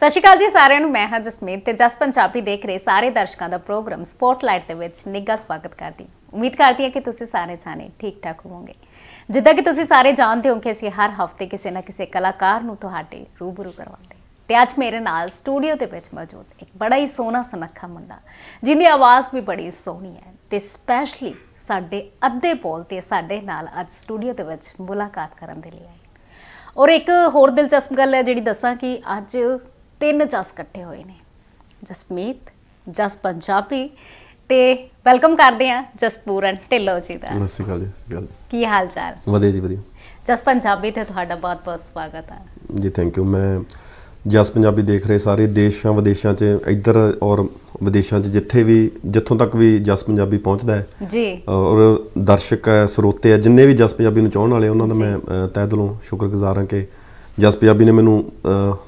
ਸਤਿ ਸ਼੍ਰੀ ਅਕਾਲ ਜੀ ਸਾਰਿਆਂ ਨੂੰ ਮੈਂ ਹਾਂ ਜਸਮੀਤ ਤੇ ਜਸ ਪੰਜਾਬੀ ਦੇਖ ਰਹੇ ਸਾਰੇ ਦਰਸ਼ਕਾਂ ਦਾ ਪ੍ਰੋਗਰਾਮ ਸਪੌਟਲਾਈਟ ਦੇ ਵਿੱਚ ਨਿੱਘਾ ਸਵਾਗਤ ਕਰਦੀ ਉਮੀਦ ਕਰਦੀ ਹਾਂ ਕਿ ਤੁਸੀਂ ਸਾਰੇ ਜਾਣੇ ਠੀਕ ਠਾਕ ਹੋਵੋਗੇ ਜਿੱਦਾਂ ਕਿ ਤੁਸੀਂ ਸਾਰੇ ਜਾਣਦੇ ਹੋ ਕਿ ਅਸੀਂ ਹਰ ਹਫ਼ਤੇ ਕਿਸੇ ਨਾ ਕਿਸੇ ਕਲਾਕਾਰ ਨੂੰ ਤੁਹਾਡੇ ਰੂਬਰੂ ਕਰਵਾਉਂਦੇ ਤੇ ਅੱਜ ਮੇਰੇ ਨਾਲ ਸਟੂਡੀਓ ਦੇ ਵਿੱਚ ਮੌਜੂਦ ਇੱਕ ਬੜਾ ਹੀ ਸੋਹਣਾ ਸੁਨੱਖਾ ਮੁੰਡਾ ਜਿੰਦੀ ਆਵਾਜ਼ ਵੀ ਬੜੀ ਸੋਹਣੀ ਹੈ ਤੇ ਸਪੈਸ਼ਲੀ ਸਾਡੇ ਅੱਧੇ ਪੋਲ ਤੇ ਸਾਡੇ ਨਾਲ ਅੱਜ ਸਟੂਡੀਓ ਦੇ ਵਿੱਚ ਮੁਲਾਕਾਤ ਕਰਨ ਦੇ ਲਈ ਆਏ ਔਰ ਇੱਕ ਹੋਰ ਦਿਲਚਸਪ ਗੱਲ ਹੈ ਜਿਹੜੀ ਦੱਸਾਂ ਕਿ ਅੱਜ ਤਿੰਨ ਜਸ ਇਕੱਠੇ ਹੋਏ ਨੇ ਜਸਮੀਤ ਜਸ ਪੰਜਾਬੀ ਤੇ ਵੈਲਕਮ ਕਰਦੇ ਆ ਜਸਪੂਰਨ ਢਿੱਲੋ ਜੀ ਦਾ ਸਤਿ ਸ਼੍ਰੀ ਅਕਾਲ ਜੀ ਕੀ ਹਾਲ ਚਾਲ ਵਧੀਆ ਜੀ ਵਧੀਆ ਜਸ ਪੰਜਾਬੀ ਤੇ ਤੁਹਾਡਾ ਬਹੁਤ ਬਹੁਤ ਸਵਾਗਤ ਹੈ ਜੀ ਥੈਂਕ ਯੂ ਮੈਂ ਜਸ ਪੰਜਾਬੀ ਦੇਖ ਰਹੇ ਸਾਰੇ ਦੇਸ਼ਾਂ ਵਿਦੇਸ਼ਾਂ 'ਚ ਇੱਧਰ ਔਰ ਵਿਦੇਸ਼ਾਂ 'ਚ ਜਿੱਥੇ ਵੀ ਜਿੱਥੋਂ ਤੱਕ ਵੀ ਜਸ ਪੰਜਾਬੀ ਪਹੁੰਚਦਾ ਹੈ ਜੀ ਔਰ ਦਰਸ਼ਕ ਹੈ ਸਰੋਤੇ ਹੈ ਜਿੰਨੇ ਵੀ ਜਸ ਪੰਜਾਬੀ ਨੂੰ ਚਾਹਣ ਵਾਲੇ ਉਹਨਾਂ ਦਾ ਮੈਂ ਤਹਿ ਦਿਲੋਂ ਸ਼ੁਕਰਗੁਜ਼ਾਰ ਹਾਂ ਕਿ ਜਸ ਪੰਜਾਬੀ ਨੇ ਮੈਨੂੰ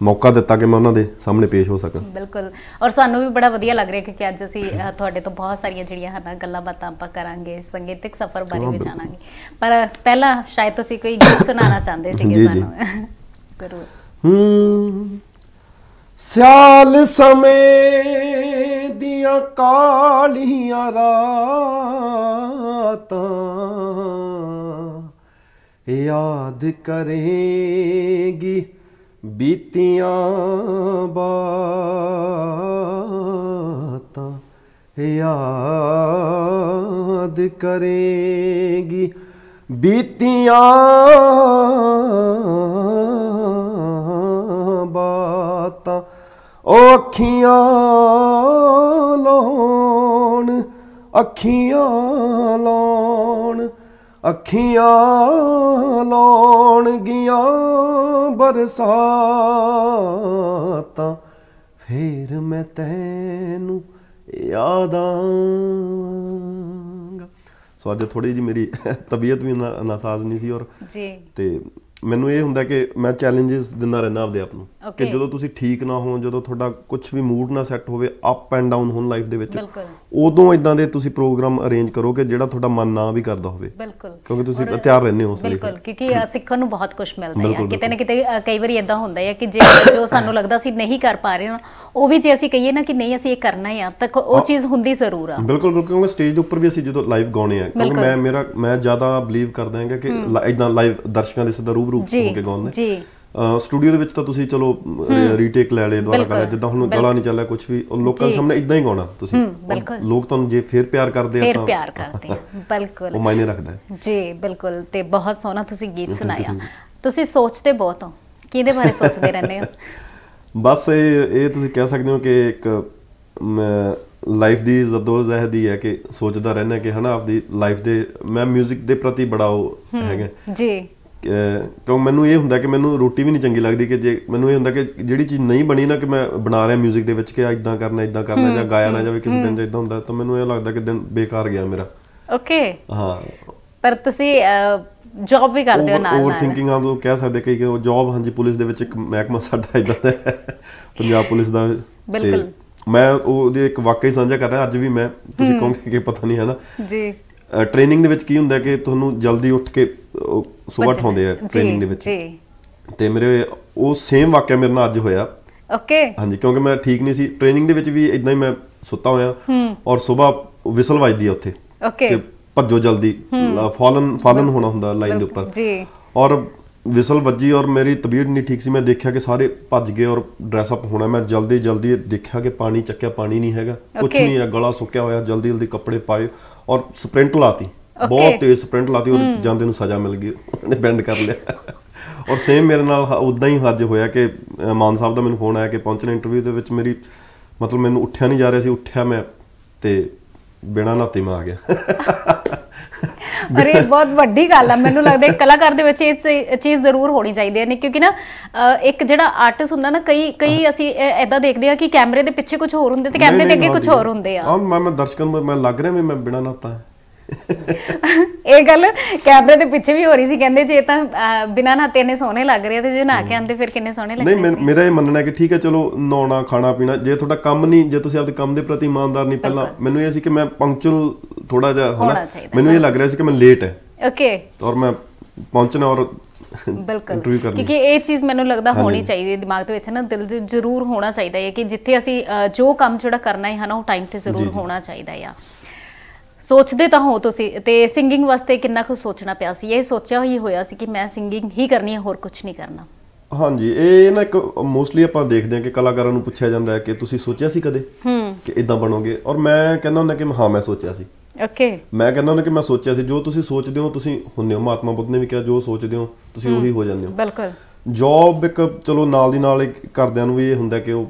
ਮੌਕਾ ਦਿੱਤਾ ਕਿ ਮੈਂ ਉਹਨਾਂ ਦੇ ਸਾਹਮਣੇ ਪੇਸ਼ ਹੋ ਸਕਾਂ ਬਿਲਕੁਲ ਔਰ ਸਾਨੂੰ ਵੀ ਬੜਾ ਵਧੀਆ ਲੱਗ ਰਿਹਾ ਕਿ ਅੱਜ ਅਸੀਂ ਤੁਹਾਡੇ ਤੋਂ ਬਹੁਤ ਸਾਰੀਆਂ ਜਿਹੜੀਆਂ ਹਨ ਗੱਲਾਂ ਬਾਤਾਂ ਆਪਾਂ ਕਰਾਂਗੇ ਸੰਗੀਤਿਕ ਸਫ਼ਰ ਬਾਰੇ ਵੀ ਜਾਣਾਂਗੇ ਪਰ ਪਹਿਲਾਂ ਸ਼ਾਇਦ ਤੁਸੀਂ ਕੋਈ ਗੀਤ ਸੁਣਾਉਣਾ ਚਾਹੁੰਦੇ ਸੀਗੇ ਸਾਨੂੰ ਕਰੋ ਹੂੰ ਸਿਆਲ ਸਮੇਂ ਦੀਆਂ ਕਾਲੀਆਂ ਰਾਤਾਂ ਯਾਦ ਕਰੇਗੀ ਬੀਤੀਆਂ ਬਾਤਾਂ ਯਾਦ ਕਰੇਗੀ ਬੀਤੀਆਂ ਬਾਤਾਂ ਅੱਖੀਆਂ ਲਾਉਣ ਅੱਖੀਆਂ ਲਾਉਣ ਅੱਖੀਆਂ ਲਾਉਣਗੀਆਂ ਬਰਸਾਤਾਂ ਫੇਰ ਮੈਂ ਤੈਨੂੰ ਯਾਦ ਆਵਾਂਗਾ ਸੋ ਅੱਜ ਥੋੜੀ ਜੀ ਮੇਰੀ ਤਬੀਅਤ ਵੀ ਨਾਸਾਜ਼ ਨਹੀਂ ਸੀ ਔਰ ਜੀ ਤੇ ਮੈਨੂੰ ਇਹ ਹੁੰਦਾ ਕਿ ਮੈਂ ਚੈਲੰਜਸ ਦਿੰਦਾ ਰਹਿਣਾ ਆਪਦੇ ਆਪ ਨੂੰ ਕਿ ਜਦੋਂ ਤੁਸੀਂ ਠੀਕ ਨਾ ਹੋ ਜਦੋਂ ਤੁਹਾਡਾ ਕੁਝ ਵੀ ਮੂਡ ਨਾ ਸੈੱਟ ਹੋਵੇ ਅਪ ਐਂਡ ਡਾਊਨ ਹੋਣ ਲਾਈਫ ਦੇ ਵਿੱਚ ਉਦੋਂ ਇਦਾਂ ਦੇ ਤੁਸੀਂ ਪ੍ਰੋਗਰਾਮ ਅਰੇਂਜ ਕਰੋ ਕਿ ਜਿਹੜਾ ਤੁਹਾਡਾ ਮਨ ਨਾ ਵੀ ਕਰਦਾ ਹੋਵੇ ਬਿਲਕੁਲ ਕਿਉਂਕਿ ਤੁਸੀਂ ਤਿਆਰ ਰਹਿੰਦੇ ਹੋ ਉਸ ਲਈ ਬਿਲਕੁਲ ਕਿਉਂਕਿ ਸਿੱਖਣ ਨੂੰ ਬਹੁਤ ਕੁਝ ਮਿਲਦਾ ਹੈ ਕਿਤੇ ਨਾ ਕਿਤੇ ਕਈ ਵਾਰੀ ਇਦਾਂ ਹੁੰਦਾ ਹੈ ਕਿ ਜੇ ਜੋ ਸਾਨੂੰ ਲੱਗਦਾ ਸੀ ਨਹੀਂ ਕਰ ਪਾ ਰਹੇ ਉਹ ਵੀ ਜੇ ਅਸੀਂ ਕਹੀਏ ਨਾ ਕਿ ਨਹੀਂ ਅਸੀਂ ਇਹ ਕਰਨਾ ਹੈ ਆ ਤਾਂ ਉਹ ਚੀਜ਼ ਹੁੰਦੀ ਜ਼ਰੂਰ ਆ ਬਿਲਕੁਲ ਬਿਲਕੁਲ ਕਿਉਂਕਿ ਸਟੇਜ ਦੇ ਉੱਪਰ ਵੀ ਅਸੀਂ ਜਦੋਂ ਲਾਈਵ ਗਾਉਣੇ ਆ ਕਿਉਂਕਿ ਮੈਂ ਮੇਰਾ ਮੈਂ ਜ਼ਿਆਦਾ ਬਲੀਵ ਕਰਦਾ ਹਾਂ ਕਿ ਇਦਾਂ ਲਾਈਵ ਦਰਸ਼ਕਾਂ ਦੇ ਸਦਾ ਰੂਪ ਗਰੂਪ ਹੋ ਕੇ ਗਾਉਂਦੇ ਜੀ ਸਟੂਡੀਓ ਦੇ ਵਿੱਚ ਤਾਂ ਤੁਸੀਂ ਚਲੋ ਰੀਟੇਕ ਲੈ ਲਏ ਦੁਆਰਾ ਕਰਾ ਜਿੱਦਾਂ ਹੁਣ ਗਲਾ ਨਹੀਂ ਚੱਲਿਆ ਕੁਝ ਵੀ ਲੋਕਾਂ ਦੇ ਸਾਹਮਣੇ ਇਦਾਂ ਹੀ ਗਾਉਣਾ ਤੁਸੀਂ ਲੋਕ ਤੁਹਾਨੂੰ ਜੇ ਫੇਰ ਪਿਆਰ ਕਰਦੇ ਆ ਤਾਂ ਫੇਰ ਪਿਆਰ ਕਰਦੇ ਆ ਬਿਲਕੁਲ ਉਹ ਮਾਇਨੇ ਰੱਖਦਾ ਜੀ ਬਿਲਕੁਲ ਤੇ ਬਹੁਤ ਸੋਹਣਾ ਤੁਸੀਂ ਗੀਤ ਸੁਣਾਇਆ ਤੁਸੀਂ ਸੋਚਦੇ ਬਹੁਤ ਹੋ ਕਿਹਦੇ ਬਾਰੇ ਸੋਚਦੇ ਰਹਿੰਦੇ ਹੋ ਬਸ ਇਹ ਇਹ ਤੁਸੀਂ ਕਹਿ ਸਕਦੇ ਹੋ ਕਿ ਇੱਕ ਲਾਈਫ ਦੀ ਜ਼ਦੋਜ਼ਹਿਦ ਹੀ ਹੈ ਕਿ ਸੋਚਦਾ ਰਹਿਣਾ ਕਿ ਹਨਾ ਆਪਦੀ ਲਾਈਫ ਦੇ ਮੈਂ 뮤직 ਦੇ ਪ੍ਰਤੀ ਬੜਾ ਹੈਗਾ ਜੀ ਕਿਉਂ ਮੈਨੂੰ ਇਹ ਹੁੰਦਾ ਕਿ ਮੈਨੂੰ ਰੋਟੀ ਵੀ ਨਹੀਂ ਚੰਗੀ ਲੱਗਦੀ ਕਿ ਜੇ ਮੈਨੂੰ ਇਹ ਹੁੰਦਾ ਕਿ ਜਿਹੜੀ ਚੀਜ਼ ਨਹੀਂ ਬਣੀ ਨਾ ਕਿ ਮੈਂ ਬਣਾ ਰਿਹਾ 뮤직 ਦੇ ਵਿੱਚ ਕਿ ਇਦਾਂ ਕਰਨਾ ਇਦਾਂ ਕਰਨਾ ਜਾਂ ਗਾਇਆ ਨਾ ਜਾਵੇ ਕਿਸੇ ਦਿਨ ਜੇ ਇਦਾਂ ਹੁੰਦਾ ਤਾਂ ਮੈਨੂੰ ਇਹ ਲੱਗਦਾ ਕਿ ਦਿਨ ਬੇਕਾਰ ਗਿਆ ਮੇਰਾ ਓਕੇ ਹਾਂ ਪਰ ਤੁਸੀਂ ਜੌਬ ਵੀ ਕਰਦੇ ਹੋ ਨਾਲ ਨਾਲ ਓਵਰ ਥਿੰਕਿੰਗ ਆ ਤੋਂ ਕਹਿ ਸਕਦੇ ਕਿ ਉਹ ਜੌਬ ਹਾਂਜੀ ਪੁਲਿਸ ਦੇ ਵਿੱਚ ਇੱਕ ਮਹਿਕਮਾ ਸਾਡਾ ਇਦਾਂ ਦਾ ਪੰਜਾਬ ਪੁਲਿਸ ਦਾ ਬਿਲਕੁਲ ਮੈਂ ਉਹਦੇ ਇੱਕ ਵਾਕਈ ਸਾਂਝਾ ਕਰ ਰਿਹਾ ਅੱਜ ਵੀ ਮੈਂ ਤੁਸੀਂ ਕਹੋਗੇ ਕਿ ਪਤਾ ਨਹੀਂ ਹੈ ਨਾ ਜੀ ਟ੍ਰੇਨਿੰਗ ਦੇ ਵਿੱਚ ਕੀ ਹੁੰਦਾ ਕਿ ਤੁਹਾਨੂੰ ਜਲਦੀ ਉੱਠ ਕੇ ਸੁਬਾ ਠਾਉਂਦੇ ਆ ਟ੍ਰੇਨਿੰਗ ਦੇ ਵਿੱਚ ਜੀ ਤੇ ਮੇਰੇ ਉਹ ਸੇਮ ਵਾਕਿਆ ਮੇਰੇ ਨਾਲ ਅੱਜ ਹੋਇਆ ਓਕੇ ਹਾਂਜੀ ਕਿਉਂਕਿ ਮੈਂ ਠੀਕ ਨਹੀਂ ਸੀ ਟ੍ਰੇਨਿੰਗ ਦੇ ਵਿੱਚ ਵੀ ਇਦਾਂ ਹੀ ਮੈਂ ਸੁੱਤਾ ਹੋਇਆ ਔਰ ਸਵੇਰ ਵਿਸਲ ਵੱਜਦੀ ਆ ਉੱਥੇ ਓਕੇ ਕਿ ਭੱਜੋ ਜਲਦੀ ਫਾਲਨ ਫਾਲਨ ਹੋਣਾ ਹੁੰਦਾ ਲਾਈਨ ਦੇ ਉੱਪਰ ਜੀ ਔਰ ਵਿਸਲ ਵੱਜੀ ਔਰ ਮੇਰੀ ਤਬੀਅਤ ਨਹੀਂ ਠੀਕ ਸੀ ਮੈਂ ਦੇਖਿਆ ਕਿ ਸਾਰੇ ਭੱਜ ਗਏ ਔਰ ਡਰੈਸ ਅਪ ਹੋਣਾ ਮੈਂ ਜਲਦੀ ਜਲਦੀ ਦੇਖਿਆ ਕਿ ਪਾਣੀ ਚੱਕਿਆ ਪਾਣੀ ਨਹੀਂ ਹੈਗਾ ਕੁਝ ਨਹੀਂ ਹੈ ਗਲਾ ਸੁੱਕਿਆ ਹੋਇਆ ਜਲਦੀ ਜਲਦੀ ਕੱਪੜੇ ਪਾਏ ਔਰ ਸਪ੍ਰਿੰਟ ਲਾਤੀ ਬਹੁਤ ਤੇਜ਼ ਸਪ੍ਰਿੰਟ ਲਾਤੀ ਉਹ ਜਾਂਦੇ ਨੂੰ ਸਜ਼ਾ ਮਿਲ ਗਈ ਉਹਨੇ ਬੈਂਡ ਕਰ ਲਿਆ ਔਰ ਸੇਮ ਮੇਰੇ ਨਾਲ ਉਦਾਂ ਹੀ ਹੱਜ ਹੋਇਆ ਕਿ ਮਾਨ ਸਾਹਿਬ ਦਾ ਮੈਨੂੰ ਫੋਨ ਆਇਆ ਕਿ ਪਹੁੰਚਣਾ ਇੰਟਰਵਿਊ ਦੇ ਵਿੱਚ ਮੇਰੀ ਮਤਲਬ ਮੈਨੂੰ ਉੱਠਿਆ ਨਹੀਂ ਜਾ ਰਿਹਾ ਸੀ ਉੱਠਿਆ ਮੈਂ ਤੇ ਬਿਨਾ ਨਾਤੇ ਮੈਂ ਆ ਗਿਆ ਅਰੇ ਬਹੁਤ ਵੱਡੀ ਗੱਲ ਆ ਮੈਨੂੰ ਲੱਗਦਾ ਇੱਕ ਕਲਾਕਾਰ ਦੇ ਵਿੱਚ ਇਹ ਚੀਜ਼ ਜ਼ਰੂਰ ਹੋਣੀ ਚਾਹੀਦੀ ਹੈ ਨਹੀਂ ਕਿਉਂਕਿ ਨਾ ਇੱਕ ਜਿਹੜਾ ਆਰਟਿਸਟ ਹੁੰਦਾ ਨਾ ਕਈ ਕਈ ਅਸੀਂ ਐਦਾਂ ਦੇਖਦੇ ਆ ਕਿ ਕੈਮਰੇ ਦੇ ਪਿੱਛੇ ਕੁਝ ਹੋਰ ਹੁੰਦੇ ਤੇ ਕੈਮਰੇ ਦੇ ਅੱਗੇ ਕੁਝ ਹੋਰ ਹੁੰਦੇ ਆ ਮੈਂ ਮੈਂ ਦਰਸ਼ਕਾਂ ਨੂੰ ਮੈਂ ਲੱਗ ਰਿਹਾ ਵੀ ਮੈਂ ਬਿਨਾ ਨਾਤਾ ਇਹ ਗੱਲ ਕੈਮਰੇ ਦੇ ਪਿੱਛੇ ਵੀ ਹੋ ਰਹੀ ਸੀ ਕਹਿੰਦੇ ਜੇ ਤਾਂ ਬਿਨਾਂ ਨਹਾਤੇ ਇੰਨੇ ਸੋਹਣੇ ਲੱਗ ਰਹੇ ਤੇ ਜੇ ਨਹਾ ਕੇ ਆਂਦੇ ਫਿਰ ਕਿੰਨੇ ਸੋਹਣੇ ਲੱਗਦੇ ਨਹੀਂ ਮੇਰਾ ਇਹ ਮੰਨਣਾ ਹੈ ਕਿ ਠੀਕ ਹੈ ਚਲੋ ਨੌਣਾ ਖਾਣਾ ਪੀਣਾ ਜੇ ਤੁਹਾਡਾ ਕੰਮ ਨਹੀਂ ਜੇ ਤੁਸੀਂ ਆਪਦੇ ਕੰਮ ਦੇ ਪ੍ਰਤੀ ਇਮਾਨਦਾਰ ਨਹੀਂ ਪਹਿਲਾਂ ਮੈਨੂੰ ਇਹ ਸੀ ਕਿ ਮੈਂ ਪੰਕਚੁਅਲ ਥੋੜਾ ਜਿਹਾ ਹਾਂ ਮੈਨੂੰ ਇਹ ਲੱਗ ਰਿਹਾ ਸੀ ਕਿ ਮੈਂ ਲੇਟ ਹੈ ਓਕੇ ਔਰ ਮੈਂ ਪਹੁੰਚਣਾ ਔਰ ਬਿਲਕੁਲ ਕਿਉਂਕਿ ਇਹ ਚੀਜ਼ ਮੈਨੂੰ ਲੱਗਦਾ ਹੋਣੀ ਚਾਹੀਦੀ ਹੈ ਦਿਮਾਗ ਦੇ ਵਿੱਚ ਨਾ ਦਿਲ ਜ਼ਰੂਰ ਹੋਣਾ ਚਾਹੀਦਾ ਹੈ ਕਿ ਜਿੱਥੇ ਅਸੀਂ ਜੋ ਕੰਮ ਜਿਹੜਾ ਕਰਨਾ ਹੈ ਹਨਾ ਉਹ ਟਾਈਮ ਤੇ ਜ਼ਰੂਰ ਹੋਣਾ ਚਾਹੀਦਾ ਹੈ ਸੋਚਦੇ ਤਾਂ ਹੋ ਤੁਸੀਂ ਤੇ ਸਿੰਗਿੰਗ ਵਾਸਤੇ ਕਿੰਨਾ ਕੁ ਸੋਚਣਾ ਪਿਆ ਸੀ ਇਹ ਸੋਚਿਆ ਹੀ ਹੋਇਆ ਸੀ ਕਿ ਮੈਂ ਸਿੰਗਿੰਗ ਹੀ ਕਰਨੀ ਹੈ ਹੋਰ ਕੁਝ ਨਹੀਂ ਕਰਨਾ ਹਾਂਜੀ ਇਹ ਨਾ ਇੱਕ ਮੋਸਟਲੀ ਆਪਾਂ ਦੇਖਦੇ ਹਾਂ ਕਿ ਕਲਾਕਾਰਾਂ ਨੂੰ ਪੁੱਛਿਆ ਜਾਂਦਾ ਹੈ ਕਿ ਤੁਸੀਂ ਸੋਚਿਆ ਸੀ ਕਦੇ ਹੂੰ ਕਿ ਇਦਾਂ ਬਣੋਗੇ ਔਰ ਮੈਂ ਕਹਿੰਦਾ ਹੁੰਦਾ ਕਿ ਹਾਂ ਮੈਂ ਸੋਚਿਆ ਸੀ ਓਕੇ ਮੈਂ ਕਹਿੰਦਾ ਹੁੰਦਾ ਕਿ ਮੈਂ ਸੋਚਿਆ ਸੀ ਜੋ ਤੁਸੀਂ ਸੋਚਦੇ ਹੋ ਤੁਸੀਂ ਹੁੰਦੇ ਹੋ ਮਹਾਤਮਾ ਬੁੱਧ ਨੇ ਵੀ ਕਿਹਾ ਜੋ ਸੋਚਦੇ ਹੋ ਤੁਸੀਂ ਉਹੀ ਹੋ ਜਾਂਦੇ ਹੋ ਬਿਲਕੁਲ ਜੌਬ ਇੱਕ ਚਲੋ ਨਾਲ ਦੀ ਨਾਲ ਕਰਦਿਆਂ ਨੂੰ ਵੀ ਇਹ ਹੁੰਦਾ ਕਿ ਉਹ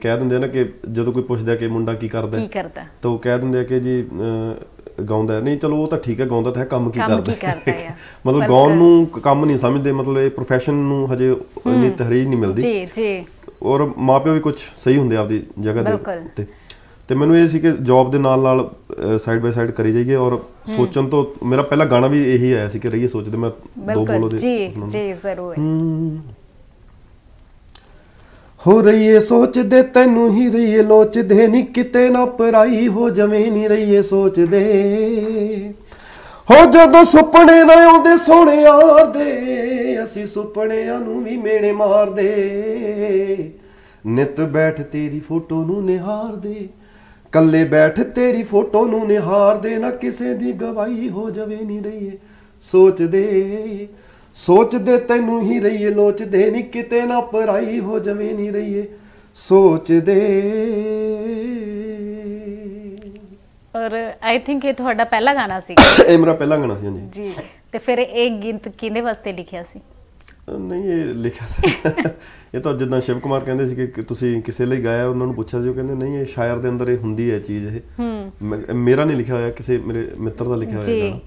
ਕਹਿ ਦਿੰਦੇ ਨੇ ਕਿ ਜਦੋਂ ਕੋਈ ਪੁੱਛਦਾ ਕਿ ਮੁੰਡਾ ਕੀ ਕਰਦਾ ਕੀ ਕਰਦਾ ਤਾਂ ਉਹ ਕਹਿ ਦਿੰਦੇ ਆ ਕਿ ਜੀ ਗਾਉਂਦਾ ਨਹੀਂ ਚਲੋ ਉਹ ਤਾਂ ਠੀਕ ਹੈ ਗਾਉਂਦਾ ਤਾਂ ਹੈ ਕੰਮ ਕੀ ਕਰਦਾ ਕੰਮ ਕੀ ਕਰਦਾ ਹੈ ਮਤਲਬ ਗਾਉਣ ਨੂੰ ਕੰਮ ਨਹੀਂ ਸਮਝਦੇ ਮਤਲਬ ਇਹ profession ਨੂੰ ਹਜੇ ਇੰਨੀ ਤਹਰੀਰ ਨਹੀਂ ਮਿਲਦੀ ਜੀ ਜੀ ਔਰ ਮਾਪਿਓ ਵੀ ਕੁਝ ਸਹੀ ਹੁੰਦੇ ਆਪਦੀ ਜਗ੍ਹਾ ਦੇ ਬਿਲਕੁਲ ਤੇ ਮੈਨੂੰ ਇਹ ਸੀ ਕਿ ਜੌਬ ਦੇ ਨਾਲ ਨਾਲ ਸਾਈਡ ਬਾਈ ਸਾਈਡ ਕਰੀ ਜਾਈਏ ਔਰ ਸੋਚਣ ਤੋਂ ਮੇਰਾ ਪਹਿਲਾ ਗਾਣਾ ਵੀ ਇਹੀ ਆਇਆ ਸੀ ਕਿ ਰਹੀਏ ਸੋਚਦੇ ਮੈਂ ਦੋ ਬੋਲੋ ਦੇ ਜੀ ਜੀ ਜ਼ਰੂਰ ਹੋ ਰਹੀਏ ਸੋਚਦੇ ਤੈਨੂੰ ਹੀ ਰਹੀਏ ਲੋਚਦੇ ਨਹੀਂ ਕਿਤੇ ਨਾ ਪਰਾਈ ਹੋ ਜਵੇਂ ਨਹੀਂ ਰਹੀਏ ਸੋਚਦੇ ਹੋ ਜਦੋਂ ਸੁਪਨੇ ਨਾ ਆਉਂਦੇ ਸੋਹਣੇ ਯਾਰ ਦੇ ਅਸੀਂ ਸੁਪਨਿਆਂ ਨੂੰ ਵੀ ਮੇੜੇ ਮਾਰਦੇ ਨਿਤ ਬੈਠ ਤੇਰੀ ਫੋਟੋ ਨੂੰ ਨਿਹਾਰਦੇ ਕੱਲੇ ਬੈਠ ਤੇਰੀ ਫੋਟੋ ਨੂੰ ਨਿਹਾਰਦੇ ਨਾ ਕਿਸੇ ਦੀ ਗਵਾਹੀ ਹੋ ਜਾਵੇ ਨਹੀਂ ਰਹੀਏ ਸੋਚਦੇ ਸੋਚਦੇ ਤੈਨੂੰ ਹੀ ਰਹੀਏ ਲੋਚਦੇ ਨਹੀਂ ਕਿਤੇ ਨਾ ਪਰਾਈ ਹੋ ਜਾਵੇ ਨਹੀਂ ਰਹੀਏ ਸੋਚਦੇ ਔਰ ਆਈ ਥਿੰਕ ਇਹ ਤੁਹਾਡਾ ਪਹਿਲਾ ਗਾਣਾ ਸੀ ਇਹ ਮੇਰਾ ਪਹਿਲਾ ਗਾਣਾ ਸੀ ਹਾਂਜੀ ਜੀ ਤੇ ਫਿਰ ਇਹ ਗੀਤ ਕਿਹਦੇ ਵਾਸਤੇ ਲਿਖਿਆ ਸੀ ਨਹੀਂ ਇਹ ਲਿਖਿਆ ਇਹ ਤਾਂ ਜਿੱਦਾਂ ਸ਼ਿਵ ਕੁਮਾਰ ਕਹਿੰਦੇ ਸੀ ਕਿ ਤੁਸੀਂ ਕਿਸੇ ਲਈ ਗਾਇਆ ਉਹਨਾਂ ਨੂੰ ਪੁੱਛਿਆ ਸੀ ਉਹ ਕਹਿੰਦੇ ਨਹੀਂ ਇਹ ਸ਼ਾਇਰ ਦੇ ਅੰਦਰ ਇਹ ਹੁੰਦੀ ਹੈ ਚੀਜ਼ ਇਹ ਮੇਰਾ ਨਹੀਂ ਲਿਖਿਆ ਹੋਇਆ ਕਿਸੇ ਮੇਰੇ ਮਿੱਤਰ ਦਾ ਲਿਖਿਆ ਹੋਇਆ ਹੈ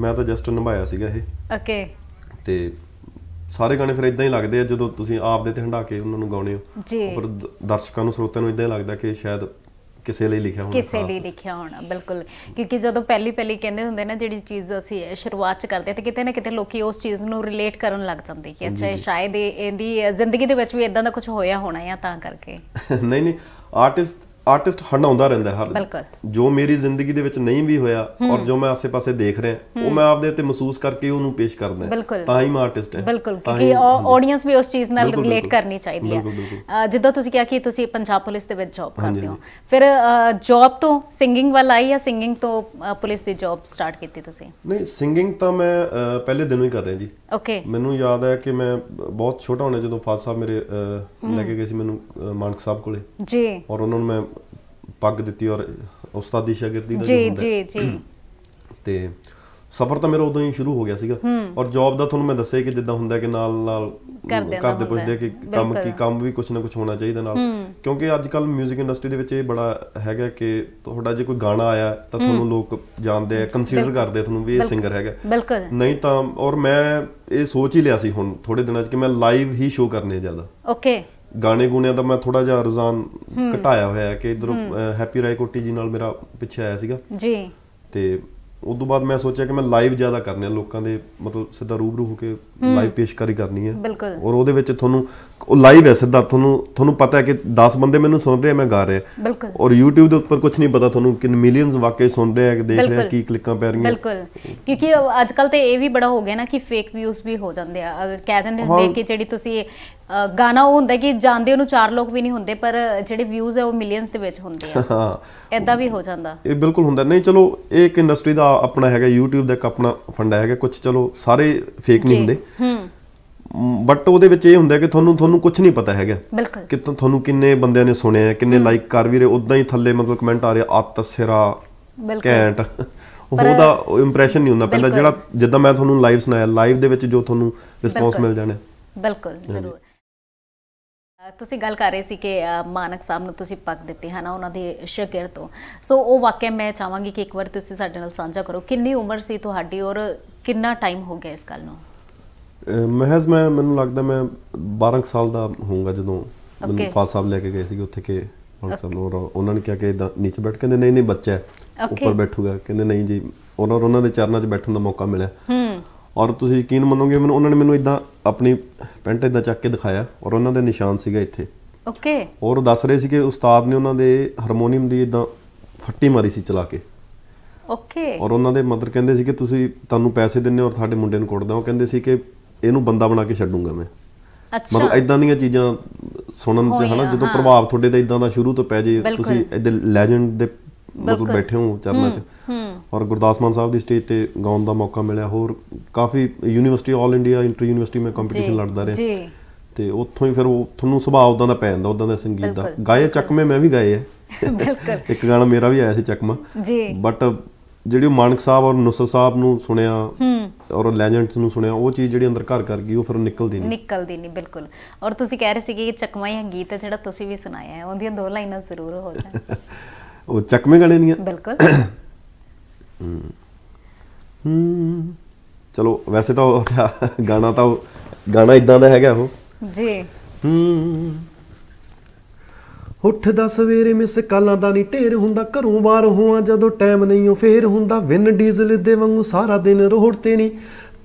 ਮੈਂ ਤਾਂ ਜਸਟ ਨਿਭਾਇਆ ਸੀਗਾ ਇਹ ਓਕੇ ਤੇ ਸਾਰੇ ਗਾਣੇ ਫਿਰ ਇਦਾਂ ਹੀ ਲੱਗਦੇ ਆ ਜਦੋਂ ਤੁਸੀਂ ਆਪ ਦੇ ਤੇ ਹੰਡਾ ਕੇ ਉਹਨਾਂ ਨੂੰ ਗਾਉਣੇ ਹੋ ਪਰ ਦਰਸ਼ਕਾਂ ਨੂੰ ਸਰੋਤਿਆਂ ਨੂੰ ਇਦਾਂ ਹੀ ਲੱਗਦਾ ਕਿ ਸ਼ਾਇਦ ਕਿਸੇ ਲਈ ਲਿਖਿਆ ਹੋਣਾ ਕਿਸੇ ਲਈ ਲਿਖਿਆ ਹੋਣਾ ਬਿਲਕੁਲ ਕਿਉਂਕਿ ਜਦੋਂ ਪਹਿਲੀ ਪਹਿਲੀ ਕਹਿੰਦੇ ਹੁੰਦੇ ਨਾ ਜਿਹੜੀ ਚੀਜ਼ ਅਸੀਂ ਸ਼ੁਰੂਆਤ ਚ ਕਰਦੇ ਤੇ ਕਿਤੇ ਨਾ ਕਿਤੇ ਲੋਕੀ ਉਸ ਚੀਜ਼ ਨੂੰ ਰਿਲੇਟ ਕਰਨ ਲੱਗ ਜਾਂਦੇ ਕਿ ਅੱਛਾ ਇਹ ਸ਼ਾਇਦ ਇਹਦੀ ਜ਼ਿੰਦਗੀ ਦੇ ਵਿੱਚ ਵੀ ਇਦਾਂ ਦਾ ਕੁਝ ਹੋਇਆ ਹੋਣਾ ਜਾਂ ਤਾਂ ਕਰਕੇ ਨਹੀਂ ਨਹੀਂ ਆਰਟਿਸਟ ਆਰਟਿਸਟ ਹੰਡਾਉਂਦਾ ਰਹਿੰਦਾ ਹਰ ਬਿਲਕੁਲ ਜੋ ਮੇਰੀ ਜ਼ਿੰਦਗੀ ਦੇ ਵਿੱਚ ਨਹੀਂ ਵੀ ਹੋਇਆ ਔਰ ਜੋ ਮੈਂ ਆਸੇ-ਪਾਸੇ ਦੇਖ ਰਿਹਾ ਉਹ ਮੈਂ ਆਪਦੇ ਤੇ ਮਹਿਸੂਸ ਕਰਕੇ ਉਹਨੂੰ ਪੇਸ਼ ਕਰਦਾ ਤਾਂ ਹੀ ਮੈਂ ਆਰਟਿਸਟ ਹਾਂ ਬਿਲਕੁਲ ਕਿਉਂਕਿ ਆਡੀਅנס ਵੀ ਉਸ ਚੀਜ਼ ਨਾਲ ਰਿਲੇਟ ਕਰਨੀ ਚਾਹੀਦੀ ਹੈ ਜਿੱਦਾਂ ਤੁਸੀਂ ਕਿਹਾ ਕਿ ਤੁਸੀਂ ਪੰਜਾਬ ਪੁਲਿਸ ਦੇ ਵਿੱਚ ਜੌਬ ਕਰਦੇ ਹੋ ਫਿਰ ਜੌਬ ਤੋਂ ਸਿੰਗਿੰਗ ਵੱਲ ਆਈ ਜਾਂ ਸਿੰਗਿੰਗ ਤੋਂ ਪੁਲਿਸ ਦੀ ਜੌਬ ਸਟਾਰਟ ਕੀਤੀ ਤੁਸੀਂ ਨਹੀਂ ਸਿੰਗਿੰਗ ਤਾਂ ਮੈਂ ਪਹਿਲੇ ਦਿਨੋਂ ਹੀ ਕਰ ਰਿਹਾ ਜੀ ਓਕੇ ਮੈਨੂੰ ਯਾਦ ਹੈ ਕਿ ਮੈਂ ਬਹੁਤ ਛੋਟਾ ਹੁੰਦਾ ਜਦੋਂ ਫਾਦਰ ਸਾਹਿਬ ਮੇਰੇ ਲੈ ਕੇ ਗਏ ਸੀ ਮੈਨੂੰ ਮਾਨਕ ਸਾਹਿਬ ਕੋਲੇ ਜੀ ਔਰ ਉਹਨਾਂ ਨੂੰ ਮੈਂ ਪੱਗ ਦਿੱਤੀ ਔਰ ਉਸਤਾਦੀ ਸ਼ਾਗਿਰਦੀ ਦਾ ਜੀ ਜੀ ਜੀ ਤੇ ਸਫ਼ਰ ਤਾਂ ਮੇਰਾ ਉਦੋਂ ਹੀ ਸ਼ੁਰੂ ਹੋ ਗਿਆ ਸੀਗਾ ਔਰ ਜੌਬ ਦਾ ਤੁਹਾਨੂੰ ਮੈਂ ਦੱਸਿਆ ਕਿ ਜਿੱਦਾਂ ਹੁੰਦਾ ਕਿ ਨਾਲ ਨਾਲ ਕਰਦੇ ਪੁੱਛਦੇ ਕਿ ਕੰਮ ਕੀ ਕੰਮ ਵੀ ਕੁਝ ਨਾ ਕੁਝ ਹੋਣਾ ਚਾਹੀਦਾ ਨਾਲ ਕਿਉਂਕਿ ਅੱਜ ਕੱਲ 뮤직 ਇੰਡਸਟਰੀ ਦੇ ਵਿੱਚ ਇਹ ਬੜਾ ਹੈਗਾ ਕਿ ਤੁਹਾਡਾ ਜੇ ਕੋਈ ਗਾਣਾ ਆਇਆ ਤਾਂ ਤੁਹਾਨੂੰ ਲੋਕ ਜਾਣਦੇ ਆ ਕੰਸੀਡਰ ਕਰਦੇ ਤੁਹਾਨੂੰ ਵੀ ਇਹ ਸਿੰਗਰ ਹੈਗਾ ਬਿਲਕੁਲ ਨਹੀਂ ਤਾਂ ਔਰ ਮੈਂ ਇਹ ਸੋਚ ਹੀ ਲਿਆ ਸੀ ਹੁਣ ਥੋੜੇ ਦਿਨਾਂ 'ਚ ਕਿ ਮੈਂ ਲਾਈਵ ਹੀ ਸ਼ੋਅ ਕਰਨੇ ਜ਼ਿਆਦਾ ਓਕੇ ਗਾਣੇ ਗੁਣਿਆਂ ਦਾ ਮੈਂ ਥੋੜਾ ਜਿਹਾ ਰੁਝਾਨ ਘਟਾਇਆ ਹੋਇਆ ਹੈ ਕਿ ਇਧਰੋਂ ਹੈਪੀ ਰਾਏ ਕੋਟੀ ਜੀ ਨਾਲ ਮੇਰਾ ਪਿੱਛੇ ਆਇਆ ਸੀਗਾ ਜੀ ਤੇ ਉਸ ਤੋਂ ਬਾਅਦ ਮੈਂ ਸੋਚਿਆ ਕਿ ਮੈਂ ਲਾਈਵ ਜ਼ਿਆਦਾ ਕਰਨੇ ਆ ਲੋਕਾਂ ਦੇ ਮਤਲਬ ਸਿੱਧਾ ਰੂਬਰੂ ਹੋ ਕੇ ਲਾਈਵ ਪੇਸ਼ਕਾਰੀ ਕਰਨੀ ਹੈ ਔਰ ਉਹਦੇ ਵਿੱਚ ਤੁਹਾਨੂੰ ਉਹ ਲਾਈਵ ਹੈ ਸਿੱਧਾ ਤੁਹਾਨੂੰ ਤੁਹਾਨੂੰ ਪਤਾ ਹੈ ਕਿ 10 ਬੰਦੇ ਮੈਨੂੰ ਸੁਣ ਰਹੇ ਆ ਮੈਂ ਗਾ ਰਿਹਾ ਔਰ YouTube ਦੇ ਉੱਪਰ ਕੁਝ ਨਹੀਂ ਪਤਾ ਤੁਹਾਨੂੰ ਕਿ ਮਿਲੀਅਨਸ ਵਾਕਈ ਸੁਣ ਰਹੇ ਆ ਕਿ ਦੇਖ ਰਹੇ ਆ ਕੀ ਕਲਿੱਕਾਂ ਪੈ ਰਹੀਆਂ ਬਿਲਕੁਲ ਕਿਉਂਕਿ ਅੱਜ ਕੱਲ ਤੇ ਇਹ ਵੀ ਬੜਾ ਹੋ ਗਿਆ ਨਾ ਕਿ ਫੇਕ ਵਿਊਜ਼ ਵੀ ਹੋ ਜਾਂਦੇ ਆ ਕਹਿ ਦਿੰਦੇ ਨੇ ਕਿ ਜਿਹੜੀ ਤੁਸੀਂ ਗਾਣਾ ਉਹ ਹੁੰਦਾ ਕਿ ਜਾਣਦੇ ਉਹਨੂੰ ਚਾਰ ਲੋਕ ਵੀ ਨਹੀਂ ਹੁੰਦੇ ਪਰ ਜਿਹੜੇ ਵਿਊਜ਼ ਹੈ ਉਹ ਮਿਲੀਅਨਸ ਦੇ ਵਿੱਚ ਹੁੰਦੇ ਆ ਹਾਂ ਐਦਾਂ ਵੀ ਹੋ ਜਾਂਦਾ ਇਹ ਬਿਲਕੁਲ ਹੁੰਦਾ ਨਹੀਂ ਚਲੋ ਇਹ ਇੱਕ ਇੰਡਸਟਰੀ ਦਾ ਆਪਣਾ ਹੈਗਾ YouTube ਦਾ ਇੱਕ ਆਪਣਾ ਫੰਡਾ ਹੈਗਾ ਕੁਝ ਚਲੋ ਸਾਰੇ ਫੇਕ ਨਹੀਂ ਹੁੰਦੇ ਹੂੰ ਬਟ ਉਹਦੇ ਵਿੱਚ ਇਹ ਹੁੰਦਾ ਕਿ ਤੁਹਾਨੂੰ ਤੁਹਾਨੂੰ ਕੁਝ ਨਹੀਂ ਪਤਾ ਹੈਗਾ ਕਿ ਤੁਹਾਨੂੰ ਕਿੰਨੇ ਬੰਦਿਆਂ ਨੇ ਸੁਣਿਆ ਕਿੰਨੇ ਲਾਈਕ ਕਰ ਵੀ ਰਹੇ ਉਦਾਂ ਹੀ ਥੱਲੇ ਮਤਲਬ ਕਮੈਂਟ ਆ ਰਿਹਾ ਸਿਰਾ ਕੈਂਟ ਉਹਦਾ ਇੰਪ੍ਰੈਸ਼ਨ ਨਹੀਂ ਹੁੰਦਾ ਪਹਿਲਾਂ ਜਿਹੜਾ ਜਿੱਦਾਂ ਮੈਂ ਤੁਹਾਨੂੰ ਲਾਈਵ ਸੁਣਾਇਆ ਲਾਈਵ ਦੇ ਵਿੱਚ ਜੋ ਤੁਹਾਨੂੰ ਰਿਸਪੌਂਸ ਮਿਲ ਜਾਣਾ ਬਿਲਕੁਲ ਜ਼ਰੂਰ ਤੁਸੀਂ ਗੱਲ ਕਰ ਰਹੇ ਸੀ ਕਿ ਮਾਨਕ ਸਾਹਿਬ ਨੂੰ ਤੁਸੀਂ ਪੱਕ ਦਿੱਤੇ ਹਨਾ ਉਹਨਾਂ ਦੇ ਸ਼ਾਗਿਰਦ ਤੋਂ ਸੋ ਉਹ ਵਾਕਿਆ ਮੈਂ ਚਾਹਾਂਗੀ ਕਿ ਇੱਕ ਵਾਰ ਤੁਸੀਂ ਸਾਡੇ ਨਾਲ ਸਾਂਝਾ ਕਰੋ ਕਿੰਨੀ ਉਮਰ ਸੀ ਤੁਹਾਡੀ ਔਰ ਕਿੰਨਾ ਟਾਈਮ ਹੋ ਗਿਆ ਇਸ ਗੱਲ ਨੂੰ ਮਹਿਜ਼ ਮੈਂ ਮੈਨੂੰ ਲੱਗਦਾ ਮੈਂ 12 ਸਾਲ ਦਾ ਹੋਊਗਾ ਜਦੋਂ ਮੈਨੂੰ ਫਾਜ਼ ਸਾਹਿਬ ਲੈ ਕੇ ਗਏ ਸੀ ਉੱਥੇ ਕਿ ਉਹਨਾਂ ਨੇ ਕਿਹਾ ਕਿ ਇਦਾਂ ਨੀਚੇ ਬੈਠ ਕੇ ਨਹੀਂ ਨਹੀਂ ਬੱਚਾ ਹੈ ਉੱਪਰ ਬੈਠੂਗਾ ਕਹਿੰਦੇ ਨਹੀਂ ਜੀ ਉਹਨਾਂ ਉਹਨਾਂ ਦੇ ਚਰਨਾਂ 'ਚ ਬੈਠਣ ਦਾ ਮੌਕਾ ਮਿਲਿਆ ਹੂੰ ਔਰ ਤੁਸੀਂ ਯਕੀਨ ਮੰਨੋਗੇ ਮੈਨੂੰ ਉਹਨਾਂ ਨੇ ਮੈਨੂੰ ਇਦਾਂ ਆਪਣੀ ਪੈਂਟ ਇਦਾਂ ਚੱਕ ਕੇ ਦਿਖਾਇਆ ਔਰ ਉਹਨਾਂ ਦੇ ਨਿਸ਼ਾਨ ਸੀਗਾ ਇੱਥੇ ਓਕੇ ਔਰ ਦੱਸ ਰਹੇ ਸੀ ਕਿ ਉਸਤਾਦ ਨੇ ਉਹਨਾਂ ਦੇ ਹਾਰਮੋਨੀਅਮ ਦੀ ਇਦਾਂ ਫੱਟੀ ਮਾਰੀ ਸੀ ਚਲਾ ਕੇ ਓਕੇ ਔਰ ਉਹਨਾਂ ਦੇ ਮਦਰ ਕਹਿੰਦੇ ਸੀ ਕਿ ਤੁਸੀਂ ਤੁਹਾਨੂੰ ਪੈਸੇ ਦਿੰਨੇ ਔਰ ਤੁਹਾਡੇ ਮੁੰਡੇ ਨੂੰ ਕੁੱਟਦਾ ਉਹ ਕਹਿੰਦੇ ਸੀ ਕਿ ਇਹਨੂੰ ਬੰਦਾ ਬਣਾ ਕੇ ਛੱਡੂਗਾ ਮੈਂ ਅੱਛਾ ਮਤਲਬ ਇਦਾਂ ਦੀਆਂ ਚੀਜ਼ਾਂ ਸੁਣਨ ਚ ਹਨਾ ਜਦੋਂ ਪ੍ਰਭਾਵ ਤੁਹਾਡੇ ਤੇ ਇਦਾਂ ਦਾ ਸ਼ੁਰੂ ਤੋਂ ਪੈ ਜੇ ਤੁਸੀਂ ਇਹਦੇ ਲੈਜੈਂਡ ਦੇ ਮਤਲਬ ਬੈਠੇ ਹੋ ਚਰਨਾਂ ਚ ਔਰ ਗੁਰਦਾਸ ਮਾਨ ਸਾਹਿਬ ਦੀ ਸਟੇਜ ਤੇ ਗਾਉਣ ਦਾ ਮੌਕਾ ਮਿਲਿਆ ਹੋਰ ਕਾਫੀ university all India inter university ਮੈਂ ਕੰਪੀਟੀਸ਼ਨ ਲੜਦਾ ਰਿਹਾ ਜੀ ਤੇ ਉੱਥੋਂ ਹੀ ਫਿਰ ਉਹ ਤੁਹਾਨੂੰ ਸੁਭਾਅ ਉਦਾਂ ਦਾ ਪੈ ਜਾਂਦਾ ਉਦਾਂ ਦਾ ਸੰਗੀਤ ਦਾ ਗਾਏ ਚੱਕਮੇ ਮੈਂ ਵੀ ਗਾਏ ਆ ਬਿਲਕੁਲ ਇੱਕ ਗਾਣਾ ਮੇਰਾ ਵੀ ਆਇਆ ਸੀ ਚੱਕਮਾ ਜੀ ਬਟ ਜਿਹੜੀ ਮਾਨਕ ਸਾਹਿਬ ਔਰ ਨੁਸਰ ਸਾਹਿਬ ਨੂੰ ਸੁਣਿਆ ਔਰ ਲੈਜੈਂਡਸ ਨੂੰ ਸੁਣਿਆ ਉਹ ਚੀਜ਼ ਜਿਹੜੀ ਅੰਦਰ ਘਰ ਕਰ ਗਈ ਉਹ ਫਿਰ ਨਿਕਲਦੀ ਨਹੀਂ ਨਿਕਲਦੀ ਨਹੀਂ ਬਿਲਕੁਲ ਔਰ ਤੁਸੀਂ ਕਹਿ ਰਹੇ ਸੀ ਕਿ ਚੱਕਮਾ ਇਹ ਗੀਤ ਹੈ ਜਿਹੜਾ ਤੁਸੀਂ ਵੀ ਸੁਣਾਇਆ ਹੈ ਉਹਦੀਆਂ ਦੋ ਲਾਈਨਾਂ ਜ਼ਰੂਰ ਹੋ ਜਾਣ ਉਹ ਚੱਕਮੇ ਗਾਣੇ ਦੀਆਂ ਬਿਲਕੁਲ ਹੂੰ ਚਲੋ ਵੈਸੇ ਤਾਂ ਉਹ ਗਾਣਾ ਤਾਂ ਗਾਣਾ ਇਦਾਂ ਦਾ ਹੈਗਾ ਉਹ ਜੀ ਹੂੰ ਉੱਠਦਾ ਸਵੇਰੇ ਮਿਸ ਕਾਲਾਂ ਦਾ ਨਹੀਂ ਢੇਰ ਹੁੰਦਾ ਘਰੋਂ ਬਾਹਰ ਹੋਵਾਂ ਜਦੋਂ ਟਾਈਮ ਨਹੀਂ ਉਹ ਫੇਰ ਹੁੰਦਾ ਵਿਨ ਡੀਜ਼ਲ ਦੇ ਵਾਂਗੂ ਸਾਰਾ ਦਿਨ ਰੋੜਤੇ ਨਹੀਂ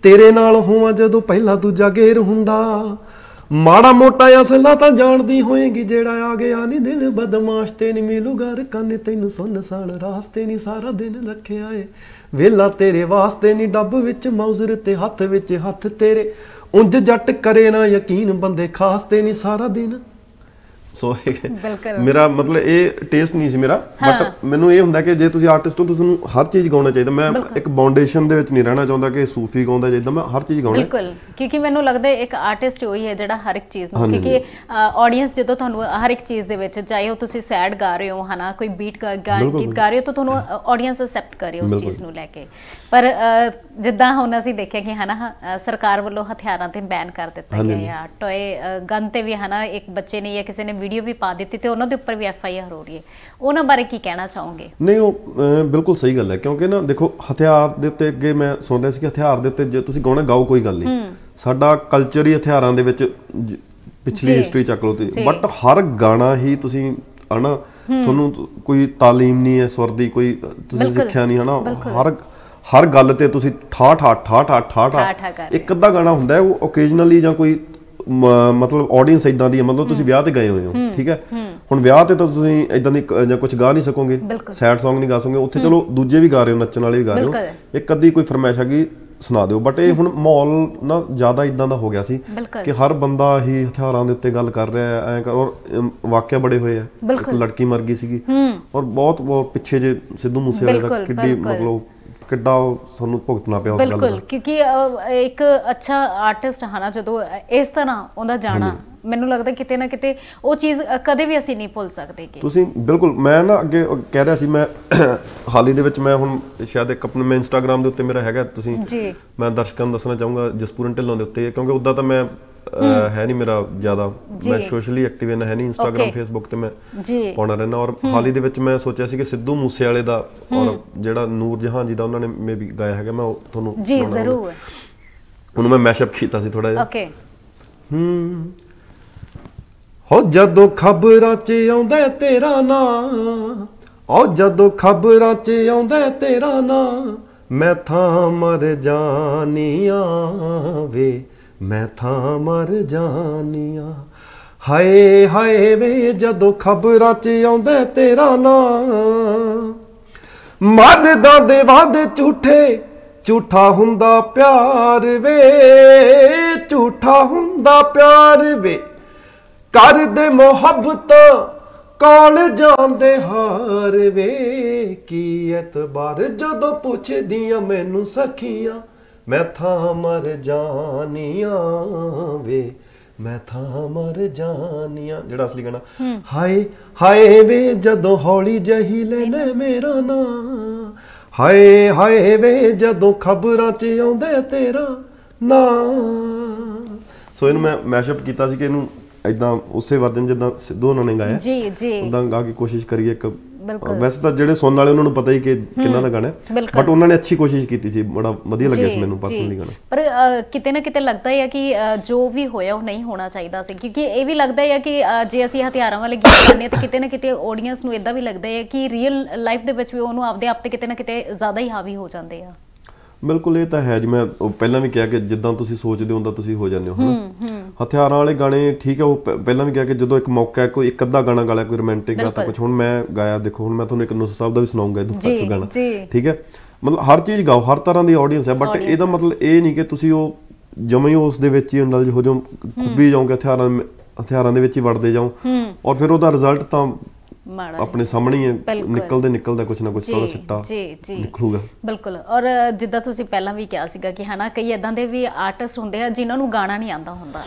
ਤੇਰੇ ਨਾਲ ਹੋਵਾਂ ਜਦੋਂ ਪਹਿਲਾ ਦੂਜਾ ਗੇਰ ਹੁੰਦਾ ਮਾੜਾ ਮੋਟਾ ਅਸਲਾ ਤਾਂ ਜਾਣਦੀ ਹੋਏਗੀ ਜਿਹੜਾ ਆ ਗਿਆ ਨਹੀਂ ਦਿਲ ਬਦਮਾਸ਼ ਤੇ ਨਹੀਂ ਮਿਲੂ ਘਰ ਕੰਨ ਤੈਨੂੰ ਸੁਣ ਸਾਲ ਰਾਸਤੇ ਨਹੀਂ ਸਾਰਾ ਦਿਨ ਰੱਖਿਆ ਏ ਵੇਲਾ ਤੇਰੇ ਵਾਸਤੇ ਨਹੀਂ ਡੱਬ ਵਿੱਚ ਮੌਜ਼ਰ ਤੇ ਹੱਥ ਵਿੱਚ ਹੱਥ ਤੇਰੇ ਉਂਝ ਜੱਟ ਕਰੇ ਨਾ ਯਕੀਨ ਬੰਦੇ ਖਾਸ ਤੇ ਨਹੀਂ ਸਾਰਾ ਦਿਨ ਸੋ ਮੇਰਾ ਮਤਲਬ ਇਹ ਟੇਸਟ ਨਹੀਂ ਸੀ ਮੇਰਾ ਬਟ ਮੈਨੂੰ ਇਹ ਹੁੰਦਾ ਕਿ ਜੇ ਤੁਸੀਂ ਆਰਟਿਸਟ ਹੋ ਤੁਹਾਨੂੰ ਹਰ ਚੀਜ਼ ਗਾਉਣਾ ਚਾਹੀਦਾ ਮੈਂ ਇੱਕ ਬਾਉਂਡੇਸ਼ਨ ਦੇ ਵਿੱਚ ਨਹੀਂ ਰਹਿਣਾ ਚਾਹੁੰਦਾ ਕਿ ਸੂਫੀ ਗਾਉਂਦਾ ਜਿੱਦਾਂ ਮੈਂ ਹਰ ਚੀਜ਼ ਗਾਉਣਾ ਬਿਲਕੁਲ ਕਿਉਂਕਿ ਮੈਨੂੰ ਲੱਗਦਾ ਇੱਕ ਆਰਟਿਸਟ ਹੋਈ ਹੈ ਜਿਹੜਾ ਹਰ ਇੱਕ ਚੀਜ਼ ਨੂੰ ਕਿਉਂਕਿ ਆਡੀਅנס ਜਦੋਂ ਤੁਹਾਨੂੰ ਹਰ ਇੱਕ ਚੀਜ਼ ਦੇ ਵਿੱਚ ਚਾਹੇ ਉਹ ਤੁਸੀਂ ਸੈਡ ਗਾ ਰਹੇ ਹੋ ਹਨਾ ਕੋਈ ਬੀਟ ਗਾ ਗੀਤ ਗਾ ਰਹੇ ਹੋ ਤਾਂ ਤੁਹਾਨੂੰ ਆਡੀਅנס ਅਸੈਪਟ ਕਰੇ ਉਸ ਚੀਜ਼ ਨੂੰ ਲੈ ਕੇ ਪਰ ਜਿੱਦਾਂ ਹੁਣ ਅਸੀਂ ਦੇਖਿਆ ਕਿ ਹਨਾ ਸਰਕਾਰ ਵੱਲੋਂ ਹਥਿਆਰਾਂ ਤੇ ਬੈਨ ਕਰ ਦਿੱਤਾ ਗਿਆ ਹੈ ਟੋਏ ਗਨ ਤੇ ਵੀ ਹਨਾ ਇੱਕ ਬੱਚੇ ਨੇ ਜਾਂ ਕਿਸੇ ਨੇ ਵੀਡੀਓ ਵੀ ਪਾ ਦਿੱਤੀ ਤੇ ਉਹਨਾਂ ਦੇ ਉੱਪਰ ਵੀ ਐਫ ਆਈ ਆਰ ਹੋ ਰਹੀ ਹੈ ਉਹਨਾਂ ਬਾਰੇ ਕੀ ਕਹਿਣਾ ਚਾਹੋਗੇ ਨਹੀਂ ਉਹ ਬਿਲਕੁਲ ਸਹੀ ਗੱਲ ਹੈ ਕਿਉਂਕਿ ਨਾ ਦੇਖੋ ਹਥਿਆਰ ਦੇ ਉੱਤੇ ਅੱਗੇ ਮੈਂ ਸੁਣ ਰਿਹਾ ਸੀ ਕਿ ਹਥਿਆਰ ਦੇ ਉੱਤੇ ਜੇ ਤੁਸੀਂ ਗਾਉਣਾ ਗਾਓ ਕੋਈ ਗੱਲ ਨਹੀਂ ਸਾਡਾ ਕਲਚਰ ਹੀ ਹਥਿਆਰਾਂ ਦੇ ਵਿੱਚ ਪਿਛਲੀ ਹਿਸਟਰੀ ਚੱਕ ਲਓ ਤੇ ਬਟ ਹਰ ਗਾਣਾ ਹੀ ਤੁਸੀਂ ਹਨਾ ਤੁਹਾਨੂੰ ਕੋਈ ਤਾਲੀਮ ਨਹੀਂ ਹੈ ਸਵਰ ਦੀ ਕੋਈ ਤੁਸੀਂ ਸਿੱਖਿਆ ਨਹੀਂ ਹਨਾ ਹਰ ਹਰ ਗੱਲ ਤੇ ਤੁਸੀਂ ਠਾ ਠਾ ਠਾ ਠਾ ਠਾ ਠਾ ਇੱਕ ਅੱਧਾ ਗਾਣਾ ਹੁੰਦਾ ਉਹ ਓਕੇਜਨਲੀ ਜਾਂ ਕੋਈ ਮਤਲਬ ਆਡੀਅנס ਇਦਾਂ ਦੀ ਹੈ ਮਤਲਬ ਤੁਸੀਂ ਵਿਆਹ ਤੇ ਗਏ ਹੋਏ ਹੋ ਠੀਕ ਹੈ ਹੁਣ ਵਿਆਹ ਤੇ ਤਾਂ ਤੁਸੀਂ ਇਦਾਂ ਦੀ ਜਾਂ ਕੁਝ ਗਾ ਨਹੀਂ ਸਕੋਗੇ ਸੈਡ Song ਨਹੀਂ ਗਾ ਸਕੋਗੇ ਉੱਥੇ ਚਲੋ ਦੂਜੇ ਵੀ ਗਾ ਰਹੇ ਹੋ ਨੱਚਣ ਵਾਲੇ ਵੀ ਗਾ ਰਹੇ ਹੋ ਇੱਕ ਅੱਧੀ ਕੋਈ ਫਰਮਾਇਸ਼ ਹੈਗੀ ਸੁਣਾ ਦਿਓ ਬਟ ਇਹ ਹੁਣ ਮਾਹੌਲ ਨਾ ਜ਼ਿਆਦਾ ਇਦਾਂ ਦਾ ਹੋ ਗਿਆ ਸੀ ਕਿ ਹਰ ਬੰਦਾ ਹੀ ਹਥਿਆਰਾਂ ਦੇ ਉੱਤੇ ਗੱਲ ਕਰ ਰਿਹਾ ਐ ਔਰ ਵਾਕਿਆ ਬੜੇ ਹੋਏ ਆ ਇੱਕ ਲੜਕੀ ਮਰ ਗਈ ਸੀਗੀ ਔਰ ਬਹੁਤ ਪਿੱਛੇ ਜੇ ਸਿੱਧੂ ਮੂਸੇ ਵਾਲੇ ਦਾ ਕਿੱਡੀ ਮਤਲਬ ਕਿੱਡਾ ਤੁਹਾਨੂੰ ਭੁਗਤਣਾ ਪਿਆ ਉਸ ਗੱਲ ਦਾ ਬਿਲਕੁਲ ਕਿਉਂਕਿ ਇੱਕ ਅੱਛਾ ਆਰਟਿਸਟ ਹਨਾ ਜਦੋਂ ਇਸ ਤਰ੍ਹਾਂ ਉਹਦਾ ਜਾਣਾ ਮੈਨੂੰ ਲੱਗਦਾ ਕਿਤੇ ਨਾ ਕਿਤੇ ਉਹ ਚੀਜ਼ ਕਦੇ ਵੀ ਅਸੀਂ ਨਹੀਂ ਭੁੱਲ ਸਕਦੇ ਕਿ ਤੁਸੀਂ ਬਿਲਕੁਲ ਮੈਂ ਨਾ ਅੱਗੇ ਕਹਿ ਰਿਹਾ ਸੀ ਮੈਂ ਹਾਲੀ ਦੇ ਵਿੱਚ ਮੈਂ ਹੁਣ ਸ਼ਾਇਦ ਇੱਕ ਆਪਣੇ ਮੈਂ ਇੰਸਟਾਗ੍ਰam ਦੇ ਉੱਤੇ ਮੇਰਾ ਹੈਗਾ ਤੁਸੀਂ ਜੀ ਮੈਂ ਦਰਸ਼ਕਾਂ ਨੂੰ ਦੱਸਣਾ ਚਾਹੂੰਗਾ ਜਸਪੂਰਨ ਢਿੱਲੋਂ ਦੇ ਉੱਤੇ ਕਿਉਂਕਿ ਉਦਾਂ ਤਾਂ ਮੈਂ ਹੈ ਨਹੀਂ ਮੇਰਾ ਜ਼ਿਆਦਾ ਮੈਂ ਸੋਸ਼ਲੀ ਐਕਟਿਵ ਨਾ ਹੈ ਨਹੀਂ ਇੰਸਟਾਗ੍ਰam ਫੇਸਬੁੱਕ ਤੇ ਮੈਂ ਜੀ ਪਾਉਣਾ ਰਹਿਣਾ ਔਰ ਹਾਲ ਹੀ ਦੇ ਵਿੱਚ ਮੈਂ ਸੋਚਿਆ ਸੀ ਕਿ ਸਿੱਧੂ ਮੂਸੇ ਵਾਲੇ ਦਾ ਔਰ ਜਿਹੜਾ ਨੂਰ ਜਹਾਨ ਜੀ ਦਾ ਉਹਨਾਂ ਨੇ ਮੇਬੀ ਗਾਇਆ ਹੈਗਾ ਮੈਂ ਤੁਹਾਨੂੰ ਜੀ ਜ਼ਰੂਰ ਉਹਨੂੰ ਮੈਂ ਮੈਸ਼ਅਪ ਕੀਤਾ ਸੀ ਥੋੜਾ ਜਿਹਾ ਓਕੇ ਹੂੰ ਹੋ ਜਦੋਂ ਖਬਰਾਂ 'ਚ ਆਉਂਦਾ ਤੇਰਾ ਨਾਂ ਔਰ ਜਦੋਂ ਖਬਰਾਂ 'ਚ ਆਉਂਦਾ ਤੇਰਾ ਨਾਂ ਮੈਂ ਥਾਂ ਮਰ ਜਾਨੀਆਂ ਵੇ ਮੈਂ ਥਾਂ ਮਰ ਜਾਨੀਆਂ ਹਾਏ ਹਾਏ ਵੇ ਜਦੋਂ ਖਬਰਾਂ 'ਚ ਆਉਂਦਾ ਤੇਰਾ ਨਾਮ ਦਾ ਦੇ ਵਾਦੇ ਝੂਠੇ ਝੂਠਾ ਹੁੰਦਾ ਪਿਆਰ ਵੇ ਝੂਠਾ ਹੁੰਦਾ ਪਿਆਰ ਵੇ ਕਰਦੇ ਮੁਹੱਬਤ ਕੌਣ ਜਾਂਦੇ ਹਾਰ ਵੇ ਕੀ ਐਤਬਾਰ ਜਦੋਂ ਪੁੱਛਦੀਆਂ ਮੈਨੂੰ ਸਖੀਆਂ ਮੈਂ ਥਾ ਮਰ ਜਾਨੀਆਂ ਵੇ ਮੈਂ ਥਾ ਮਰ ਜਾਨੀਆਂ ਜਿਹੜਾ ਅਸਲੀ ਗਾਣਾ ਹਾਏ ਹਾਏ ਵੇ ਜਦੋਂ ਹੌਲੀ ਜਹੀ ਲੈਨੇ ਮੇਰਾ ਨਾਮ ਹਾਏ ਹਾਏ ਵੇ ਜਦੋਂ ਖਬਰਾਂ 'ਚ ਆਉਂਦੇ ਤੇਰਾ ਨਾਮ ਸੋ ਇਹਨੂੰ ਮੈਂ ਮੈਸ਼ਅਪ ਕੀਤਾ ਸੀ ਕਿ ਇਹਨੂੰ ਇਦਾਂ ਉਸੇ ਵਰਜਨ ਜਿੱਦਾਂ ਸਿੱਧੂ ਉਹਨਾਂ ਨੇ ਗਾਇਆ ਜੀ ਜੀ ਉਦਾਂ ਗਾ ਕੇ ਕੋਸ਼ਿਸ਼ ਕਰੀਏ ਇੱਕ ਬਿਲਕੁਲ ਵੈਸੇ ਤਾਂ ਜਿਹੜੇ ਸੁਣਨ ਵਾਲੇ ਉਹਨਾਂ ਨੂੰ ਪਤਾ ਹੀ ਕਿ ਕਿੰਨਾ ਦਾ ਗਾਣਾ ਹੈ ਬਟ ਉਹਨਾਂ ਨੇ ਅੱਛੀ ਕੋਸ਼ਿਸ਼ ਕੀਤੀ ਸੀ ਬੜਾ ਵਧੀਆ ਲੱਗਿਆ ਸੀ ਮੈਨੂੰ ਪਰਸਨਲੀ ਗਾਣਾ ਪਰ ਕਿਤੇ ਨਾ ਕਿਤੇ ਲੱਗਦਾ ਹੈ ਕਿ ਜੋ ਵੀ ਹੋਇਆ ਉਹ ਨਹੀਂ ਹੋਣਾ ਚਾਹੀਦਾ ਸੀ ਕਿਉਂਕਿ ਇਹ ਵੀ ਲੱਗਦਾ ਹੈ ਕਿ ਜੇ ਅਸੀਂ ਹਥਿਆਰਾਂ ਵਾਲੇ ਗੀਤ ਗਾਣੇ ਤਾਂ ਕਿਤੇ ਨਾ ਕਿਤੇ ਆਡੀਅנס ਨੂੰ ਇਦਾਂ ਵੀ ਲੱਗਦਾ ਹੈ ਕਿ ਰੀਅਲ ਲਾਈਫ ਦੇ ਵਿੱਚ ਵੀ ਉਹਨੂੰ ਆਪਦੇ ਆਪ ਤੇ ਕਿਤੇ ਨਾ ਕਿਤੇ ਜ਼ਿਆਦਾ ਹੀ ਹਾਵੀ ਹੋ ਜਾਂਦੇ ਆ ਬਿਲਕੁਲ ਇਹ ਤਾਂ ਹੈ ਜਿਵੇਂ ਮੈਂ ਪਹਿਲਾਂ ਵੀ ਕਿਹਾ ਕਿ ਜਿੱਦਾਂ ਤੁਸੀਂ ਸੋਚਦੇ ਹੋ ਤਾਂ ਤੁਸੀਂ ਹੋ ਜਾਂਦੇ ਹੋ ਹਨਾ ਹਥਿਆਰਾਂ ਵਾਲੇ ਗਾਣੇ ਠੀਕ ਹੈ ਉਹ ਪਹਿਲਾਂ ਵੀ ਕਿਹਾ ਕਿ ਜਦੋਂ ਇੱਕ ਮੌਕਾ ਹੈ ਕੋਈ ਇੱਕ ਅੱਧਾ ਗਾਣਾ ਗਾ ਲਿਆ ਕੋਈ ਰੋਮਾਂਟਿਕ ਗਾ ਤਾਂ ਕੁਝ ਹੁਣ ਮੈਂ ਗਾਇਆ ਦੇਖੋ ਹੁਣ ਮੈਂ ਤੁਹਾਨੂੰ ਇੱਕ ਨੁਸਰ ਸਾਹਿਬ ਦਾ ਵੀ ਸੁਣਾਉਂਗਾ ਇਹ ਦੂਜਾ ਗਾਣਾ ਠੀਕ ਹੈ ਮਤਲਬ ਹਰ ਚੀਜ਼ ਗਾਓ ਹਰ ਤਰ੍ਹਾਂ ਦੀ ਆਡੀਅנס ਹੈ ਬਟ ਇਹਦਾ ਮਤਲਬ ਇਹ ਨਹੀਂ ਕਿ ਤੁਸੀਂ ਉਹ ਜਮੇ ਹੀ ਉਸ ਦੇ ਵਿੱਚ ਹੀ ਇੰਡਲਜ ਹੋ ਜਾਓ ਖੁੱਬੀ ਜਾਓਗੇ ਹਥਿਆਰਾਂ ਹਥਿਆਰਾਂ ਦੇ ਵਿੱਚ ਹੀ ਵੜਦੇ ਜਾਓ ਔਰ ਫਿਰ ਉਹਦਾ ਰਿਜ਼ਲਟ ਤਾਂ ਮਾੜਾ ਆਪਣੇ ਸਾਹਮਣੇ ਹੀ ਨਿਕਲਦੇ ਨਿਕਲਦਾ ਕੁਝ ਨਾ ਕੁਝ ਤਾਂ ਸਿੱਟਾ ਜੀ ਜੀ ਨਿਕਲੂਗਾ ਬਿਲਕੁਲ ਔਰ ਜਿੱਦਾਂ ਤੁਸੀਂ ਪਹਿਲਾਂ ਵੀ ਕਿਹਾ ਸੀਗਾ ਕਿ ਹਨਾ ਕਈ ਇਦਾਂ ਦੇ ਵੀ ਆਰਟਿਸਟ ਹੁੰਦੇ ਆ ਜਿਨ੍ਹਾਂ ਨੂੰ ਗਾਣਾ ਨਹੀਂ ਆਉਂਦਾ ਹੁੰਦਾ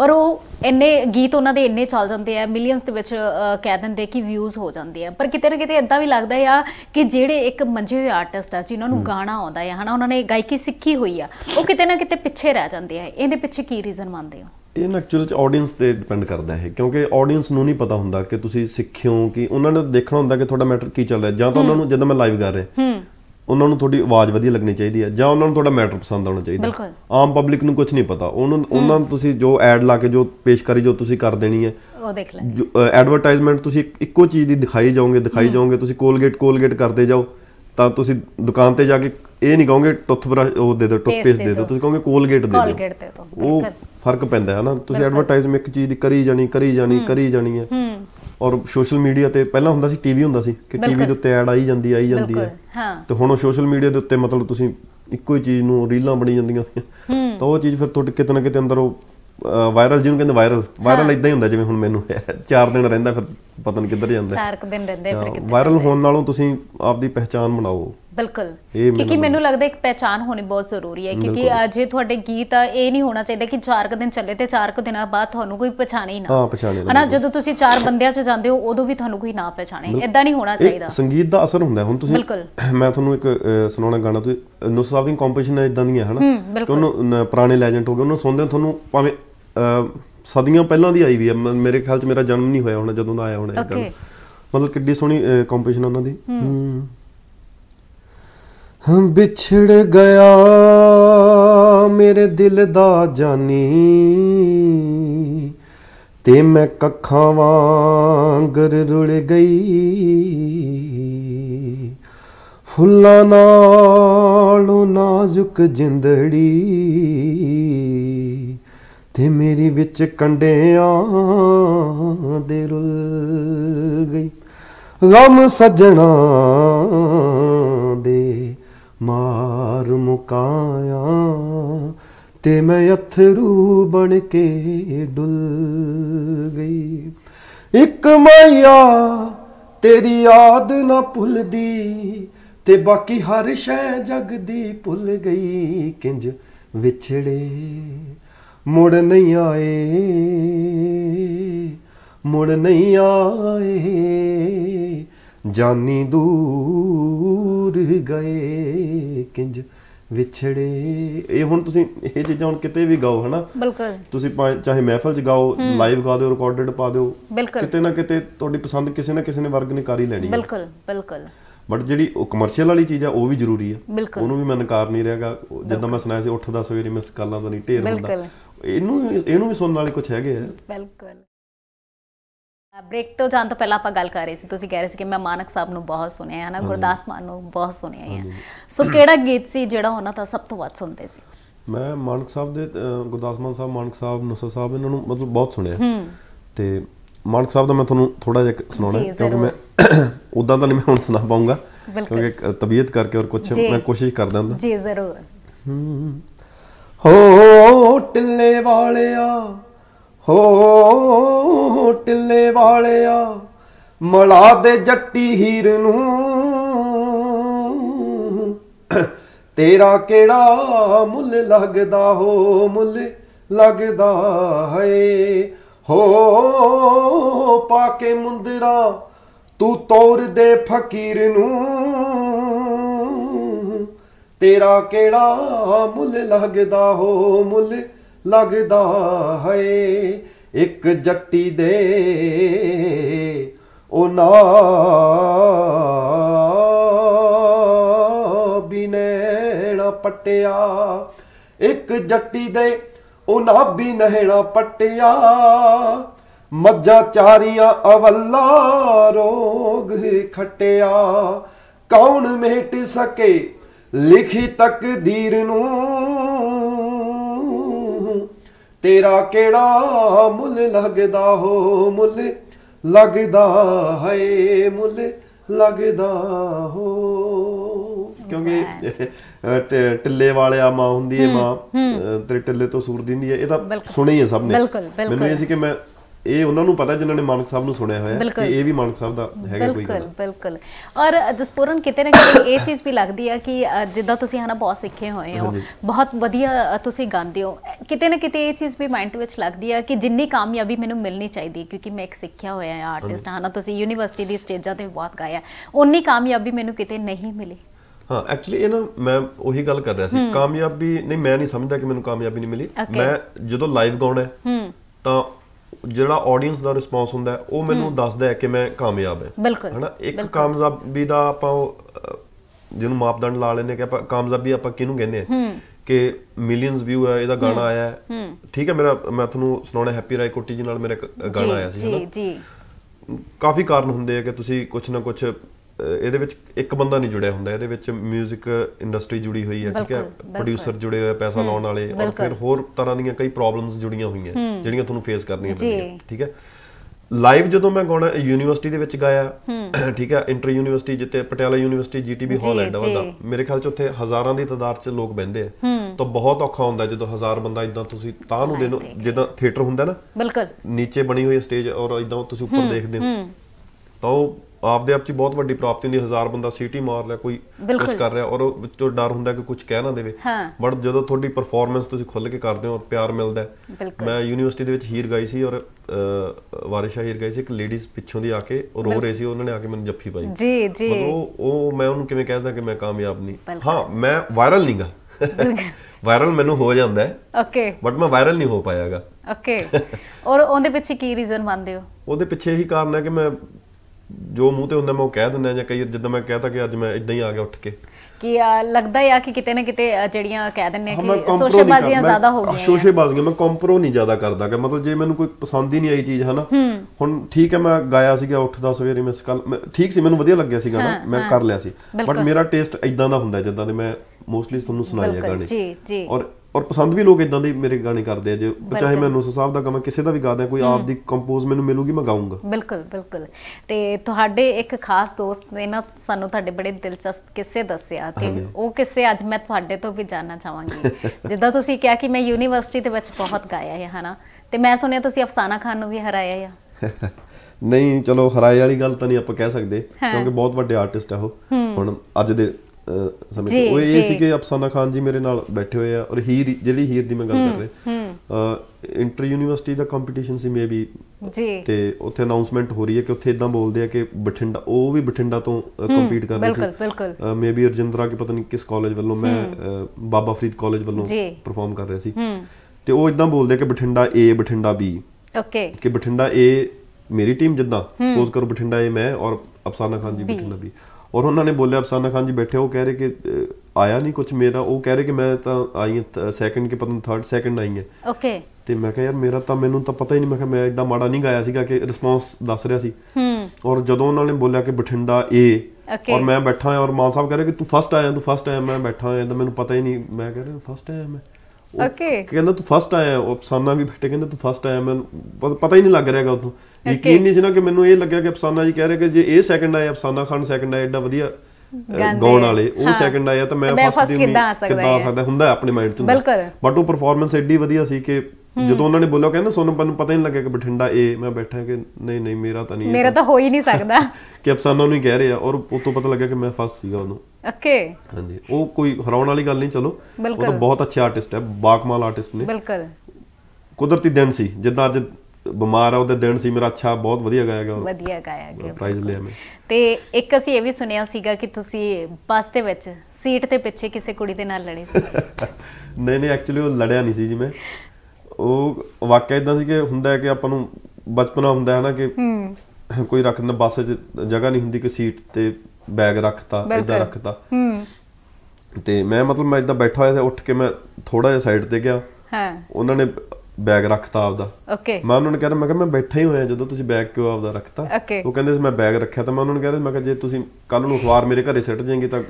ਪਰ ਉਹ ਇੰਨੇ ਗੀਤ ਉਹਨਾਂ ਦੇ ਇੰਨੇ ਚੱਲ ਜਾਂਦੇ ਆ ਮਿਲੀਅਨਸ ਦੇ ਵਿੱਚ ਕਹਿ ਦਿੰਦੇ ਕਿ ਵਿਊਜ਼ ਹੋ ਜਾਂਦੇ ਆ ਪਰ ਕਿਤੇ ਨਾ ਕਿਤੇ ਇਦਾਂ ਵੀ ਲੱਗਦਾ ਆ ਕਿ ਜਿਹੜੇ ਇੱਕ ਮੰਝੇ ਹੋਏ ਆਰਟਿਸਟ ਆ ਜਿਨ੍ਹਾਂ ਨੂੰ ਗਾਣਾ ਆਉਂਦਾ ਆ ਹਨਾ ਉਹਨਾਂ ਨੇ ਗਾਇਕੀ ਸਿੱਖੀ ਹੋਈ ਆ ਉਹ ਕਿਤੇ ਨਾ ਕਿਤੇ ਪਿੱਛੇ ਰਹਿ ਜਾਂਦੇ ਆ ਇਹਦੇ ਪਿੱਛੇ ਕੀ ਰੀਜ਼ਨ ਮੰਨਦੇ ਹੋ ਇਹ ਨਾ ਐਕਚੁਅਲ ਚ ਆਡੀਅנס ਤੇ ਡਿਪੈਂਡ ਕਰਦਾ ਹੈ ਕਿਉਂਕਿ ਆਡੀਅנס ਨੂੰ ਨਹੀਂ ਪਤਾ ਹੁੰਦਾ ਕਿ ਤੁਸੀਂ ਸਿੱਖਿਓ ਕਿ ਉਹਨਾਂ ਨੇ ਦੇਖਣਾ ਹੁੰਦਾ ਕਿ ਤੁਹਾਡਾ ਮੈਟਰ ਕੀ ਚੱਲ ਰਿਹਾ ਜਾਂ ਤਾਂ ਉਹਨਾਂ ਨੂੰ ਜਦੋਂ ਮੈਂ ਲਾਈਵ ਕਰ ਰਿਹਾ ਉਹਨਾਂ ਨੂੰ ਤੁਹਾਡੀ ਆਵਾਜ਼ ਵਧੀਆ ਲੱਗਣੀ ਚਾਹੀਦੀ ਹੈ ਜਾਂ ਉਹਨਾਂ ਨੂੰ ਤੁਹਾਡਾ ਮੈਟਰ ਪਸੰਦ ਆਉਣਾ ਚਾਹੀਦਾ ਆਮ ਪਬਲਿਕ ਨੂੰ ਕੁਝ ਨਹੀਂ ਪਤਾ ਉਹਨਾਂ ਉਹਨਾਂ ਨੂੰ ਤੁਸੀਂ ਜੋ ਐਡ ਲਾ ਕੇ ਜੋ ਪੇਸ਼ਕਾਰੀ ਜੋ ਤੁਸੀਂ ਕਰ ਦੇਣੀ ਹੈ ਉਹ ਦੇਖ ਲੈ ਐਡਵਰਟਾਈਜ਼ਮੈਂਟ ਤੁਸੀਂ ਇੱਕੋ ਚੀਜ਼ ਦੀ ਦਿਖਾਈ ਜਾਓਗੇ ਦਿਖਾਈ ਜਾਓਗੇ ਤੁਸੀਂ ਕੋਲਗੇਟ ਕੋਲਗੇਟ ਕਰਦੇ ਜਾਓ ਤਾਂ ਤੁਸੀਂ ਦੁਕਾਨ ਤੇ ਜਾ ਕੇ ਇਹ ਨਹੀਂ ਕਹੋਗੇ ਬ੍ਰਸ਼ ਉਹ ਦੇ ਦਿਓ ਟੁੱਥਪੇਸਟ ਦੇ ਦਿਓ ਤੁਸੀਂ ਕਹੋਗੇ ਕੋਲਗੇਟ ਦੇ ਦਿਓ ਕੋਲਗੇਟ ਦੇ ਦਿਓ ਉਹ ਫਰਕ ਪੈਂਦਾ ਹੈ ਨਾ ਤੁਸੀਂ ਐਡਵਰਟਾਈਜ਼ਮੈਂਟ ਇੱਕ ਚੀਜ਼ ਦੀ ਕਰੀ ਜਾਣੀ ਕਰੀ ਜਾਣੀ ਕਰੀ ਜਾਣੀ ਹੈ ਔਰ ਸੋਸ਼ਲ ਮੀਡੀਆ ਤੇ ਪਹਿਲਾਂ ਹੁੰਦਾ ਸੀ ਟੀਵੀ ਹੁੰਦਾ ਸੀ ਕਿ ਟੀਵੀ ਦੇ ਉੱਤੇ ਐਡ ਆਈ ਜਾਂਦੀ ਆਈ ਜਾਂਦੀ ਹੈ ਤੇ ਹੁਣ ਉਹ ਸੋਸ਼ਲ ਮੀਡੀਆ ਦੇ ਉੱਤੇ ਮਤਲਬ ਤੁਸੀਂ ਇੱਕੋ ਹੀ ਚੀਜ਼ ਨੂੰ ਰੀਲਾਂ ਬਣੀ ਜਾਂਦੀਆਂ ਸੀ ਤਾਂ ਉਹ ਚੀਜ਼ ਫਿਰ ਤੁਹਾਡੇ ਕਿਤੇ ਨਾ ਕਿਤੇ ਅੰਦਰ ਉਹ ਵਾਇਰਲ ਜਿਹਨੂੰ ਕਹਿੰਦੇ ਵਾਇਰਲ ਵਾਇਰਲ ਇਦਾਂ ਹੀ ਹੁੰਦਾ ਜਿਵੇਂ ਹੁਣ ਮੈਨੂੰ ਚਾਰ ਦਿਨ ਰਹਿੰਦਾ ਫਿਰ ਪਤਨ ਕਿੱਧਰ ਜਾਂਦਾ ਚਾਰ ਦਿਨ ਰਹਿੰਦੇ ਫਿਰ ਕਿੱਧਰ ਵਾਇਰਲ ਹੋਣ ਨਾਲੋਂ ਤੁਸੀਂ ਆਪਦੀ ਪਹਿਚਾਨ ਬਣਾਓ ਬਿਲਕੁਲ ਕਿਉਂਕਿ ਮੈਨੂੰ ਲੱਗਦਾ ਇੱਕ ਪਹਿਚਾਨ ਹੋਣੀ ਬਹੁਤ ਜ਼ਰੂਰੀ ਹੈ ਕਿਉਂਕਿ ਅਜੇ ਤੁਹਾਡੇ ਗੀਤ ਇਹ ਨਹੀਂ ਹੋਣਾ ਚਾਹੀਦਾ ਕਿ 4 ਕ ਦਿਨ ਚੱਲੇ ਤੇ 4 ਕ ਦਿਨਾਂ ਬਾਅਦ ਤੁਹਾਨੂੰ ਕੋਈ ਪਛਾਣੇ ਹੀ ਨਾ ਹਾਂ ਪਛਾਣੇ ਨਾ ਹਨਾ ਜਦੋਂ ਤੁਸੀਂ 4 ਬੰਦਿਆਂ 'ਚ ਜਾਂਦੇ ਹੋ ਉਦੋਂ ਵੀ ਤੁਹਾਨੂੰ ਕੋਈ ਨਾ ਪਛਾਣੇ ਇਦਾਂ ਨਹੀਂ ਹੋਣਾ ਚਾਹੀਦਾ ਸੰਗੀਤ ਦਾ ਅਸਰ ਹੁੰਦਾ ਹੁਣ ਤੁਸੀਂ ਬਿਲਕੁਲ ਮੈਂ ਤੁਹਾਨੂੰ ਇੱਕ ਸੁਣਾਉਣਾ ਗਾਣਾ ਤੁਸੀਂ ਨੁਸ ਸਾਹਿਬ ਦੀ ਕੰਪੋਜੀਸ਼ਨ ਇਦਾਂ ਦੀਆਂ ਹਨਾ ਕਿ ਉਹਨੂੰ ਪੁਰਾਣੇ ਲੈਜੈਂਡ ਹੋ ਗਏ ਉਹਨੂੰ ਸੁਣਦੇ ਤੁਹਾਨੂੰ ਭਾਵੇਂ ਸਦੀਆਂ ਪਹਿਲਾਂ ਦੀ ਆਈ ਵੀ ਹੈ ਮੇਰੇ ਖਿਆਲ 'ਚ ਮੇਰਾ ਜਨਮ ਨਹੀਂ ਹੋਇਆ ਹੋਣਾ ਜਦੋਂ ਦਾ ਆਇਆ ਹੋਣਾ ਇਹ ਗਾਣਾ ਮਤਲਬ ਕਿੱਡੀ ਸੋਹਣੀ ਕੰਪੋਜੀਸ਼ਨ ਉਹਨਾਂ ਦੀ ਹੂੰ ਹਮ ਵਿਛੜ ਗਿਆ ਮੇਰੇ ਦਿਲ ਦਾ ਜਾਨੀ ਤੇ ਮੈਂ ਕੱਖਾਂ ਵਾਂਗਰ ਰੁੜ ਗਈ ਫੁੱਲਾਂ ਨਾਲੋਂ ਨਾਜ਼ੁਕ ਜਿੰਦੜੀ ਤੇ ਮੇਰੀ ਵਿੱਚ ਕੰਡਿਆਂ ਦੇ ਰੁੱਲ ਗਈ ਗਮ ਸਜਣਾ ਦੇ ਮਾਰ ਮੁਕਾਇਆ ਤੇ ਮੈਂ ਅਥਰੂ ਬਣ ਕੇ ਡੁੱਲ ਗਈ ਇੱਕ ਮਈਆ ਤੇਰੀ ਯਾਦ ਨਾ ਭੁੱਲਦੀ ਤੇ ਬਾਕੀ ਹਰ ਸ਼ੈ ਜਗ ਦੀ ਭੁੱਲ ਗਈ ਕਿੰਜ ਵਿਛੜੇ ਮੁੜ ਨਹੀਂ ਆਏ ਮੁੜ ਨਹੀਂ ਆਏ ਜਾਨੀ ਦੂਰ ਗਏ ਕਿੰਜ ਵਿਛੜੇ ਇਹ ਹੁਣ ਤੁਸੀਂ ਇਹ ਚੀਜ਼ਾਂ ਹੁਣ ਕਿਤੇ ਵੀ ਗਾਓ ਹਨਾ ਬਿਲਕੁਲ ਤੁਸੀਂ ਚਾਹੇ ਮਹਿਫਲ 'ਚ ਗਾਓ ਲਾਈਵ ਗਾ ਦਿਓ ਰਿਕਾਰਡਡ ਪਾ ਦਿਓ ਕਿਤੇ ਨਾ ਕਿਤੇ ਤੁਹਾਡੀ ਪਸੰਦ ਕਿਸੇ ਨਾ ਕਿਸੇ ਨੇ ਵਰਗ ਨੇ ਕਰ ਹੀ ਲੈਣੀ ਹੈ ਬਿਲਕੁਲ ਬਿਲਕੁਲ ਬਟ ਜਿਹੜੀ ਉਹ ਕਮਰਸ਼ੀਅਲ ਵਾਲੀ ਚੀਜ਼ ਆ ਉਹ ਵੀ ਜ਼ਰੂਰੀ ਆ ਉਹਨੂੰ ਵੀ ਮੈਂ ਨਕਾਰ ਨਹੀਂ ਰਿਹਾਗਾ ਜਦੋਂ ਮੈਂ ਸੁਣਾਇਆ ਸੀ 8-10 ਸਵੇਰੇ ਮਿਸ ਕਾਲਾਂ ਦਾ ਨਹੀਂ ਢੇਰ ਹੁੰਦਾ ਇਹਨੂੰ ਇਹਨੂੰ ਵੀ ਸੁਣਨ ਵਾਲੇ ਕੁਝ ਹੈਗੇ ਆ ਬਿਲਕੁਲ ਬ੍ਰੇਕ ਤੋਂ ਜਾਣ ਤੋਂ ਪਹਿਲਾਂ ਆਪਾਂ ਗੱਲ ਕਰ ਰਹੇ ਸੀ ਤੁਸੀਂ ਕਹਿ ਰਹੇ ਸੀ ਕਿ ਮੈਂ ਮਾਨਕ ਸਾਹਿਬ ਨੂੰ ਬਹੁਤ ਸੁਣਿਆ ਹੈ ਨਾ ਗੁਰਦਾਸ ਮਾਨ ਨੂੰ ਬਹੁਤ ਸੁਣਿਆ ਹੈ ਸੋ ਕਿਹੜਾ ਗੀਤ ਸੀ ਜਿਹੜਾ ਉਹਨਾਂ ਦਾ ਸਭ ਤੋਂ ਵੱਧ ਸੁਣਦੇ ਸੀ ਮੈਂ ਮਾਨਕ ਸਾਹਿਬ ਦੇ ਗੁਰਦਾਸ ਮਾਨ ਸਾਹਿਬ ਮਾਨਕ ਸਾਹਿਬ ਨਸਰ ਸਾਹਿਬ ਇਹਨਾਂ ਨੂੰ ਮਤਲਬ ਬਹੁਤ ਸੁਣਿਆ ਤੇ ਮਾਨਕ ਸਾਹਿਬ ਦਾ ਮੈਂ ਤੁਹਾਨੂੰ ਥੋੜਾ ਜਿਹਾ ਸੁਣਾਉਣਾ ਕਿਉਂਕਿ ਮੈਂ ਉਦਾਂ ਤਾਂ ਨਹੀਂ ਮੈਂ ਹੁਣ ਸੁਣਾ ਪਾਉਂਗਾ ਕਿਉਂਕਿ ਤਬੀਅਤ ਕਰਕੇ ਔਰ ਕੁਝ ਮੈਂ ਕੋਸ਼ਿਸ਼ ਕਰਦਾ ਹੁੰਦਾ ਜੀ ਜ਼ਰੂਰ ਹੋ ਟਿੱਲੇ ਵਾਲਿਆ ਹੋ ਟਿੱਲੇ ਵਾਲਿਆ ਮਲਾ ਦੇ ਜੱਟੀ ਹੀਰ ਨੂੰ ਤੇਰਾ ਕਿਹੜਾ ਮੁੱਲ ਲੱਗਦਾ ਹੋ ਮੁੱਲ ਲੱਗਦਾ ਹੈ ਹੋ ਪਾ ਕੇ ਮੁੰਦਰਾ ਤੂੰ ਤੋਰ ਦੇ ਫਕੀਰ ਨੂੰ ਤੇਰਾ ਕਿਹੜਾ ਮੁੱਲ ਲੱਗਦਾ ਹੋ ਮੁੱਲ ਲੱਗਦਾ ਹੈ ਇੱਕ ਜੱਟੀ ਦੇ ਉਹਨਾਂ ਬਿਨੇੜਾ ਪਟਿਆ ਇੱਕ ਜੱਟੀ ਦੇ ਉਹਨਾਂ ਬਿਨੇੜਾ ਪਟਿਆ ਮੱਝਾਂ ਚਾਰੀਆਂ ਅਵੱਲਾ ਰੋਗ ਖਟਿਆ ਕੌਣ ਮੇਟ ਸਕੇ ਲਿਖੀ ਤਕਦੀਰ ਨੂੰ ਤੇਰਾ ਕਿਹੜਾ ਮੁੱਲ ਲੱਗਦਾ ਹੋ ਮੁੱਲ ਲੱਗਦਾ ਹੈ ਮੁੱਲ ਲੱਗਦਾ ਹੋ ਕਿਉਂਕਿ ਟਿੱਲੇ ਵਾਲਿਆ ਮਾਂ ਹੁੰਦੀ ਹੈ ਮਾਂ ਤੇਰੇ ਟਿੱਲੇ ਤੋਂ ਸੂਰ ਦਿੰਦੀ ਹੈ ਇਹ ਤਾਂ ਸੁਣੀ ਹੈ ਸਭ ਨੇ ਮੈਨੂੰ ਇਹ ਸੀ ਕਿ ਮੈਂ ਇਹ ਉਹਨਾਂ ਨੂੰ ਪਤਾ ਜਿਨ੍ਹਾਂ ਨੇ ਮਾਨਕ ਸਾਹਿਬ ਨੂੰ ਸੁਣਿਆ ਹੋਇਆ ਕਿ ਇਹ ਵੀ ਮਾਨਕ ਸਾਹਿਬ ਦਾ ਹੈਗਾ ਕੋਈ ਬਿਲਕੁਲ ਬਿਲਕੁਲ ਔਰ ਜਸਪੂਰਨ ਕਿਤੇ ਨਾ ਕਿਤੇ ਇਹ ਚੀਜ਼ ਵੀ ਲੱਗਦੀ ਆ ਕਿ ਜਿੱਦਾਂ ਤੁਸੀਂ ਹਨਾ ਬਹੁਤ ਸਿੱਖੇ ਹੋਏ ਹੋ ਬਹੁਤ ਵਧੀਆ ਤੁਸੀਂ ਗਾਉਂਦੇ ਹੋ ਕਿਤੇ ਨਾ ਕਿਤੇ ਇਹ ਚੀਜ਼ ਵੀ ਮਾਈਂਡ ਦੇ ਵਿੱਚ ਲੱਗਦੀ ਆ ਕਿ ਜਿੰਨੀ ਕਾਮਯਾਬੀ ਮੈਨੂੰ ਮਿਲਣੀ ਚਾਹੀਦੀ ਕਿਉਂਕਿ ਮੈਂ ਇੱਕ ਸਿੱਖਿਆ ਹੋਇਆ ਆ ਆਰਟਿਸਟ ਹਨਾ ਤੁਸੀਂ ਯੂਨੀਵਰਸਿਟੀ ਦੀ ਸਟੇਜਾਂ ਤੇ ਬਹੁਤ ਗਾਇਆ ਉਨੀ ਕਾਮਯਾਬੀ ਮੈਨੂੰ ਕਿਤੇ ਨਹੀਂ ਮਿਲੀ ਹਾਂ ਐਕਚੁਅਲੀ ਇਹ ਨਾ ਮੈਂ ਉਹੀ ਗੱਲ ਕਰ ਰਿਹਾ ਸੀ ਕਾਮਯਾਬੀ ਨਹੀਂ ਮੈਂ ਨਹੀਂ ਸਮਝਦਾ ਕਿ ਮੈਨੂੰ ਕਾਮਯਾਬੀ ਨਹੀਂ ਮਿਲੀ ਮੈਂ ਜਦੋਂ ਲਾਈਵ ਗਾਉਣਾ ਹੈ ਤਾਂ ਜਿਹੜਾ ਆਡੀਅנס ਦਾ ਰਿਸਪੌਂਸ ਹੁੰਦਾ ਉਹ ਮੈਨੂੰ ਦੱਸਦਾ ਹੈ ਕਿ ਮੈਂ ਕਾਮਯਾਬ ਹਾਂ ਹਨਾ ਇੱਕ ਕਾਮਯਾਬੀ ਦਾ ਆਪਾਂ ਜਿਹਨੂੰ ਮਾਪਦੰਡ ਲਾ ਲੈਨੇ ਕਿ ਆਪਾਂ ਕਾਮਯਾਬੀ ਆਪਾਂ ਕਿਹਨੂੰ ਕਹਿੰਦੇ ਆ ਕਿ ਮਿਲੀਅਨਸ ਵਿਊ ਹੈ ਇਹਦਾ ਗਾਣਾ ਆਇਆ ਹੈ ਠੀਕ ਹੈ ਮੇਰਾ ਮੈਂ ਤੁਹਾਨੂੰ ਸੁਣਾਉਣਾ ਹੈਪੀ ਰਾਏ ਕੋਟੀ ਜੀ ਨਾਲ ਮੇਰਾ ਗਾਣਾ ਆਇਆ ਸੀ ਜੀ ਜੀ ਕਾਫੀ ਕਾਰਨ ਹੁੰਦੇ ਆ ਕਿ ਤੁਸੀਂ ਕੁਝ ਨਾ ਕੁਝ ਇਹਦੇ ਵਿੱਚ ਇੱਕ ਬੰਦਾ ਨਹੀਂ ਜੁੜਿਆ ਹੁੰਦਾ ਇਹਦੇ ਵਿੱਚ 뮤직 ਇੰਡਸਟਰੀ ਜੁੜੀ ਹੋਈ ਹੈ ਠੀਕ ਹੈ ਪ੍ਰੋਡਿਊਸਰ ਜੁੜੇ ਹੋਏ ਪੈਸਾ ਲਾਉਣ ਵਾਲੇ ਔਰ ਫਿਰ ਹੋਰ ਤਰ੍ਹਾਂ ਦੀਆਂ ਕਈ ਪ੍ਰੋਬਲਮਸ ਜੁੜੀਆਂ ਹੋਈਆਂ ਜਿਹੜੀਆਂ ਤੁਹਾਨੂੰ ਫੇਸ ਕਰਨੀਆਂ ਪੈਂਦੀਆਂ ਠੀਕ ਹੈ ਲਾਈਵ ਜਦੋਂ ਮੈਂ ਗਾਉਣਾ ਯੂਨੀਵਰਸਿਟੀ ਦੇ ਵਿੱਚ ਗਾਇਆ ਠੀਕ ਹੈ ਇੰਟਰ ਯੂਨੀਵਰਸਿਟੀ ਜਿੱਤੇ ਪਟਿਆਲਾ ਯੂਨੀਵਰਸਿਟੀ ਜੀਟੀਬੀ ਹਾਲ ਹੈ ਡਵਦਾ ਮੇਰੇ ਖਿਆਲ ਚ ਉੱਥੇ ਹਜ਼ਾਰਾਂ ਦੀ ਤਦਾਦ ਚ ਲੋਕ ਬੈੰਦੇ ਆ ਤਾਂ ਬਹੁਤ ਔਖਾ ਹੁੰਦਾ ਜਦੋਂ ਹਜ਼ਾਰ ਬੰਦਾ ਇਦਾਂ ਤੁਸੀਂ ਤਾਂ ਨੂੰ ਦੇ ਨੂੰ ਜਿੱਦਾਂ ਥੀਏਟਰ ਹੁੰਦਾ ਨਾ ਬਿਲਕੁਲ ਨੀਚੇ ਬਣੀ ਹੋਈ ਸਟੇਜ ਔਰ ਇਦਾਂ ਤੁਸੀਂ ਉੱਪਰ ਦੇਖਦੇ ਹੋ ਤਾਂ ਉਹ ਆਪਦੇ ਆਪ 'ਚ ਬਹੁਤ ਵੱਡੀ ਪ੍ਰਾਪਤੀ ਹੁੰਦੀ ਹਜ਼ਾਰ ਬੰਦਾ ਸੀਟੀ ਮਾਰ ਲਿਆ ਕੋਈ ਕੁਝ ਕਰ ਰਿਹਾ ਔਰ ਵਿੱਚੋਂ ਡਰ ਹੁੰਦਾ ਕਿ ਕੁਝ ਕਹਿ ਨਾ ਦੇਵੇ ਬਟ ਜਦੋਂ ਤੁਹਾਡੀ ਪਰਫਾਰਮੈਂਸ ਤੁਸੀਂ ਖੁੱਲ ਕੇ ਕਰਦੇ ਹੋ ਔਰ ਪਿਆਰ ਮਿਲਦਾ ਮੈਂ ਯੂਨੀਵਰਸਿਟੀ ਦੇ ਵਿੱਚ ਹੀਰ ਗਈ ਸੀ ਔਰ ਵਾਰਿਸ਼ਾ ਹੀਰ ਗਈ ਸੀ ਇੱਕ ਲੇਡੀਜ਼ ਪਿੱਛੋਂ ਦੀ ਆ ਕੇ ਰੋ ਰਹੀ ਸੀ ਉਹਨਾਂ ਨੇ ਆ ਕੇ ਮੈਨੂੰ ਜੱਫੀ ਪਾਈ ਜੀ ਜੀ ਉਹ ਉਹ ਮੈਂ ਉਹਨੂੰ ਕਿਵੇਂ ਕਹਿ ਕਿ ਮੈਂ ਕਾਮਯਾਬ ਨਹੀਂ ਹਾਂ ਮੈਂ ਵਾਇਰਲ ਨਹੀਂਗਾ ਵਾਇਰਲ ਮੈਨੂੰ ਹੋ ਜਾਂਦਾ ਹੈ ਓਕੇ ਬਟ ਮੈਂ ਵਾਇਰਲ ਨਹੀਂ ਹੋ ਪਾਇਆਗਾ ਓਕੇ ਔਰ ਉਹਦੇ ਪਿੱਛੇ ਕੀ ਰੀਜ਼ਨ ਮੰਨਦੇ ਹੋ ਉਹਦੇ ਪਿੱਛੇ ਇਹੀ ਕਾਰਨ ਹੈ ਕਿ ਮੈਂ ਜੋ ਮੂੰਹ ਤੇ ਹੁੰਦਾ ਮੈਂ ਉਹ ਕਹਿ ਦਿੰਦਾ ਜਾਂ ਕਈ ਜਦੋਂ ਮੈਂ ਕਹਤਾ ਕਿ ਅੱਜ ਮੈਂ ਇਦਾਂ ਹੀ ਆ ਗਿਆ ਉੱਠ ਕੇ ਆ ਲੱਗਦਾ ਹੈ ਕਿ ਕਿਤੇ ਨਾ ਕਿਤੇ ਜਿਹੜੀਆਂ ਕਹਿ ਦਿੰਨੇ ਕਿ ਸੋਸ਼ੇਬਾਜ਼ੀਆਂ ਜ਼ਿਆਦਾ ਹੋ ਗਈਆਂ ਸੋਸ਼ੇਬਾਜ਼ੀਆਂ ਮੈਂ ਕੰਪਰੋ ਨਹੀਂ ਜ਼ਿਆਦਾ ਕਰਦਾ ਕਿ ਮਤਲਬ ਜੇ ਮੈਨੂੰ ਕੋਈ ਪਸੰਦ ਹੀ ਨਹੀਂ ਆਈ ਚੀਜ਼ ਹਨਾ ਹੁਣ ਠੀਕ ਹੈ ਮੈਂ ਗਾਇਆ ਸੀਗਾ ਉੱਠਦਾ ਸਵੇਰੇ ਮੈਂ ਸਕਲ ਠੀਕ ਸੀ ਮੈਨੂੰ ਵਧੀਆ ਲੱਗਿਆ ਸੀਗਾ ਨਾ ਮੈਂ ਕਰ ਲਿਆ ਸੀ ਬਟ ਮੇਰਾ ਟੇਸਟ ਇਦਾਂ ਦਾ ਹੁੰਦਾ ਜਿੱਦਾਂ ਦੇ ਮੈਂ ਮੋਸਟਲੀ ਤੁਹਾਨੂੰ ਸੁਣਾਇਆ ਗਾਣੇ ਜੀ ਜੀ ਔਰ ਔਰ ਪਸੰਦ ਵੀ ਲੋਕ ਇਦਾਂ ਦੇ ਮੇਰੇ ਗਾਣੇ ਕਰਦੇ ਆ ਜੇ ਚਾਹੇ ਮੈਂ ਨੂਸਰ ਸਾਹਿਬ ਦਾ ਗਾਣਾ ਕਿਸੇ ਦਾ ਵੀ ਗਾਦਾ ਕੋਈ ਆਪ ਦੀ ਕੰਪੋਜ਼ ਮੈਨੂੰ ਮਿਲੂਗੀ ਮੈਂ ਗਾਉਂਗਾ ਬਿਲਕੁਲ ਬਿਲਕੁਲ ਤੇ ਤੁਹਾਡੇ ਇੱਕ ਖਾਸ ਦੋਸਤ ਨੇ ਨਾ ਸਾਨੂੰ ਤੁਹਾਡੇ ਬੜੇ ਦਿਲਚਸਪ ਕਿਸੇ ਦੱਸਿਆ ਤੇ ਉਹ ਕਿਸੇ ਅੱਜ ਮੈਂ ਤੁਹਾਡੇ ਤੋਂ ਵੀ ਜਾਨਣਾ ਚਾਹਾਂਗੀ ਜਿੱਦਾਂ ਤੁਸੀਂ ਕਿਹਾ ਕਿ ਮੈਂ ਯੂਨੀਵਰਸਿਟੀ ਦੇ ਵਿੱਚ ਬਹੁਤ ਗਾਇਆ ਹੈ ਹਨਾ ਤੇ ਮੈਂ ਸੁਣਿਆ ਤੁਸੀਂ ਅਫਸਾਨਾ ਖਾਨ ਨੂੰ ਵੀ ਹਰਾਇਆ ਹੈ ਨਹੀਂ ਚਲੋ ਹਰਾਏ ਵਾਲੀ ਗੱਲ ਤਾਂ ਨਹੀਂ ਆਪਾਂ ਕਹਿ ਸਕਦੇ ਕਿਉਂਕਿ ਬਹੁਤ ਵੱਡੇ ਆਰਟਿਸਟ ਆ ਉਹ ਹੁਣ ਅੱਜ ਦੇ ਸਮੇਂ ਉਹ ਇਹ ਸੀ ਕਿ ਅਫਸਾਨਾ ਖਾਨ ਜੀ ਮੇਰੇ ਨਾਲ ਬੈਠੇ ਹੋਏ ਆ ਔਰ ਹੀਰ ਜਿਹੜੀ ਹੀਰ ਦੀ ਮੈਂ ਗੱਲ ਕਰ ਰਿਹਾ ਇੰਟਰ ਯੂਨੀਵਰਸਿਟੀ ਦਾ ਕੰਪੀਟੀਸ਼ਨ ਸੀ ਮੇਬੀ ਜੀ ਤੇ ਉੱਥੇ ਅਨਾਉਂਸਮੈਂਟ ਹੋ ਰਹੀ ਹੈ ਕਿ ਉੱਥੇ ਇਦਾਂ ਬੋਲਦੇ ਆ ਕਿ ਬਠਿੰਡਾ ਉਹ ਵੀ ਬਠਿੰਡਾ ਤੋਂ ਕੰਪੀਟ ਕਰ ਰਹੇ ਸੀ ਬਿਲਕੁਲ ਬਿਲਕੁਲ ਮੇਬੀ ਅਰਜਿੰਦਰਾ ਕੇ ਪਤਾ ਨਹੀਂ ਕਿਸ ਕਾਲਜ ਵੱਲੋਂ ਮੈਂ ਬਾਬਾ ਫਰੀਦ ਕਾਲਜ ਵੱਲੋਂ ਪਰਫਾਰਮ ਕਰ ਰਿਹਾ ਸੀ ਤੇ ਉਹ ਇਦਾਂ ਬੋਲਦੇ ਕਿ Bathinda A Bathinda B okay ਕਿ ਬਠਿੰਡਾ A ਮੇਰੀ ਟੀਮ ਜਿੱਦਾਂ ਸਪੋਜ਼ ਕਰੋ ਬਠਿੰਡਾ A ਮੈਂ ਔਰ ਅਫਸਾਨਾ ਖਾਨ ਜੀ ਬਠਿੰਡਾ ਬੀ ਔਰ ਉਹਨਾਂ ਨੇ ਬੋਲਿਆ ਅਫਸਾਨਾ ਖਾਨ ਜੀ ਬੈਠੇ ਉਹ ਕਹਿ ਰਹੇ ਕਿ ਆਇਆ ਨਹੀਂ ਕੁਝ ਮੇਰਾ ਉਹ ਕਹਿ ਰਹੇ ਕਿ ਮੈਂ ਤਾਂ ਆਈ ਸੈਕਿੰਡ ਕਿ ਪਤਾ ਨਹੀਂ ਥਰਡ ਸੈਕਿੰਡ ਆਈ ਹੈ ਓਕੇ ਤੇ ਮੈਂ ਕਿਹਾ ਯਾਰ ਮੇਰਾ ਤਾਂ ਮੈਨੂੰ ਤਾਂ ਪਤਾ ਹੀ ਨਹੀਂ ਮੈਂ ਕਿਹਾ ਮੈਂ ਐਡਾ ਮਾੜਾ ਨਹੀਂ ਗਾਇਆ ਸੀਗਾ ਕਿ ਰਿਸਪੌਂਸ ਦੱਸ ਰਿਹਾ ਸੀ ਹੂੰ ਔਰ ਜਦੋਂ ਉਹਨਾਂ ਨੇ ਬੋਲਿਆ ਕਿ ਬਠਿੰਡਾ ਏ ਔਰ ਮੈਂ ਬੈਠਾ ਹਾਂ ਔਰ ਮਾਨ ਸਾਹਿਬ ਕਹ ਰਹੇ ਕਿ ਤੂੰ ਫਸਟ ਆਇਆ ਤੂੰ ਫਸਟ ਆਇਆ ਮੈਂ ਬੈਠਾ ਹਾਂ ਤਾਂ ਮੈਨੂੰ ਪਤਾ ਹੀ ਨਹੀਂ ਮੈਂ ਕਹ ਰਿਹਾ ਫਸਟ ਆਇਆ ਮੈਂ ਓਕੇ ਕਹਿੰਦਾ ਤੂੰ ਫਸਟ ਆਇਆ ਉਹ ਅਫਸਾਨਾ ਵੀ ਬੈਠੇ ਕਹਿੰਦਾ ਤੂੰ ਫਸਟ ਆਇਆ ਮੈਨੂੰ ਪਤਾ ਹੀ ਨਹੀਂ ਲੱਗ ਰਿਹਾਗਾ ਉਦੋਂ ਯਕੀਨ ਨਹੀਂ ਸੀ ਨਾ ਕਿ ਮੈਨੂੰ ਇਹ ਲੱਗਿਆ ਕਿ ਅਫਸਾਨਾ ਜੀ ਕਹਿ ਰਹੇ ਕਿ ਜੇ ਇਹ ਸੈਕੰਡ ਆਏ ਅਫਸਾਨਾ ਖਾਨ ਸੈਕੰਡ ਆਏ ਐਡਾ ਵਧੀਆ ਗਾਉਣ ਵਾਲੇ ਉਹ ਸੈਕੰਡ ਆਇਆ ਤਾਂ ਮੈਂ ਫਸਟ ਕਿੱਦਾਂ ਆ ਸਕਦਾ ਕਿਦਾਂ ਆ ਸਕਦਾ ਹੁੰਦਾ ਆਪਣੇ ਮਾਈਂਡ ਤੋਂ ਬਟ ਉਹ ਪਰਫਾਰਮੈਂਸ ਐਡੀ ਵਧੀਆ ਸੀ ਕਿ ਜਦੋਂ ਉਹਨਾਂ ਨੇ ਬੋਲਿਆ ਕਹਿੰਦਾ ਸੋਨਮ ਪਨ ਨੂੰ ਪਤਾ ਹੀ ਨਹੀਂ ਲੱਗਿਆ ਕਿ ਬਠਿੰਡਾ ਏ ਮੈਂ ਬੈਠਾ ਕਿ ਨਹੀਂ ਨਹੀਂ ਮੇਰਾ ਤਾਂ ਨਹੀਂ ਮੇਰਾ ਤਾਂ ਹੋ ਹੀ ਨਹੀਂ ਸਕਦਾ ਕਿ ਅਫਸਾਨਾ ਨੂੰ ਹੀ ਕਹਿ ਰਿਹਾ ਔਰ ਉਹ ਤੋਂ ਪਤਾ ਲੱਗਿਆ ਕਿ ਮੈਂ ਫਸ ਸੀਗਾ ਉਹਨੂੰ ਓਕੇ ਹਾਂਜੀ ਉਹ ਕੋਈ ਹਰਾਉਣ ਵਾਲੀ ਗੱਲ ਨਹੀਂ ਚਲੋ ਉਹ ਤਾਂ ਬਹੁਤ ਅੱਛਾ ਆਰਟਿਸਟ ਹੈ ਬਾਕਮਾਲ ਆਰਟਿਸਟ ਨੇ ਬਿਲਕੁਲ ਕੁਦਰਤੀ ਦਿਨ ਸੀ ਜਿੱਦਾਂ ਅੱਜ ਬਿਮਾਰ ਆ ਉਹਦੇ ਦਿਨ ਸੀ ਮੇਰਾ ਅੱਛਾ ਬਹੁਤ ਵਧੀਆ ਗਾਇਆ ਗਿਆ ਵਧੀਆ ਗਾਇਆ ਗਿਆ ਪ੍ਰਾਈਜ਼ ਲਿਆ ਮੈਂ ਤੇ ਇੱਕ ਅਸੀਂ ਇਹ ਵੀ ਸੁਣਿਆ ਸੀਗਾ ਕਿ ਤੁਸੀਂ ਬੱਸ ਦੇ ਵਿੱਚ ਸੀਟ ਤੇ ਪਿੱਛੇ ਕਿਸੇ ਕੁੜੀ ਦੇ ਨਾਲ ਲੜੇ ਸੀ ਨਹੀਂ ਨਹੀਂ ਐਕਚੁਅਲੀ ਉਹ ਲੜਿਆ ਨਹੀਂ ਸੀ ਜੀ ਮੈਂ ਉਹ ਵਾਕਿਆ ਇਦਾਂ ਸੀ ਕਿ ਹੁੰਦਾ ਹੈ ਕਿ ਆਪਾਂ ਨੂੰ ਬਚਪਨਾ ਹੁੰਦਾ ਹੈ ਨਾ ਕਿ ਕੋਈ ਰੱਖਦਾ ਬੱਸ 'ਚ ਜਗ੍ਹਾ ਨਹੀਂ ਹੁੰਦੀ ਕਿ ਸੀਟ ਤੇ ਬੈਗ ਰੱਖਤਾ ਇਦਾਂ ਰੱਖਤਾ ਤੇ ਮੈਂ ਮਤਲਬ ਮੈਂ ਇਦਾਂ ਬੈਠਾ ਹੋਇਆ ਸੀ ਉੱਠ ਕੇ ਮੈਂ ਥੋੜਾ ਜਿਹਾ ਸਾਈਡ ਤੇ ਗਿਆ ਹਾਂ ਉਹਨਾਂ ਨੇ ਬੈਗ ਰੱਖਤਾ ਆਪਦਾ ਓਕੇ ਮੈਂ ਉਹਨਾਂ ਨੂੰ ਕਹਿੰਦਾ ਮੈਂ ਕਿਹਾ ਮੈਂ ਬੈਠਾ ਹੀ ਹੋਇਆ ਜਦੋਂ ਤੁਸੀਂ ਬੈਗ ਕਿਉਂ ਆਪਦਾ ਰੱਖਤਾ ਉਹ ਕਹਿੰਦੇ ਸੀ ਮੈਂ ਬੈਗ ਰੱਖਿਆ ਤਾਂ ਮੈਂ ਉਹਨਾਂ ਨੂੰ ਕਹਿੰਦਾ ਮੈਂ ਕਿਹਾ ਜੇ ਤੁਸੀਂ ਕੱਲ ਨੂੰ ਅਖਬਾਰ ਮੇਰੇ ਘਰੇ ਸਿੱਟ ਜਾਏਂਗੇ ਤਾਂ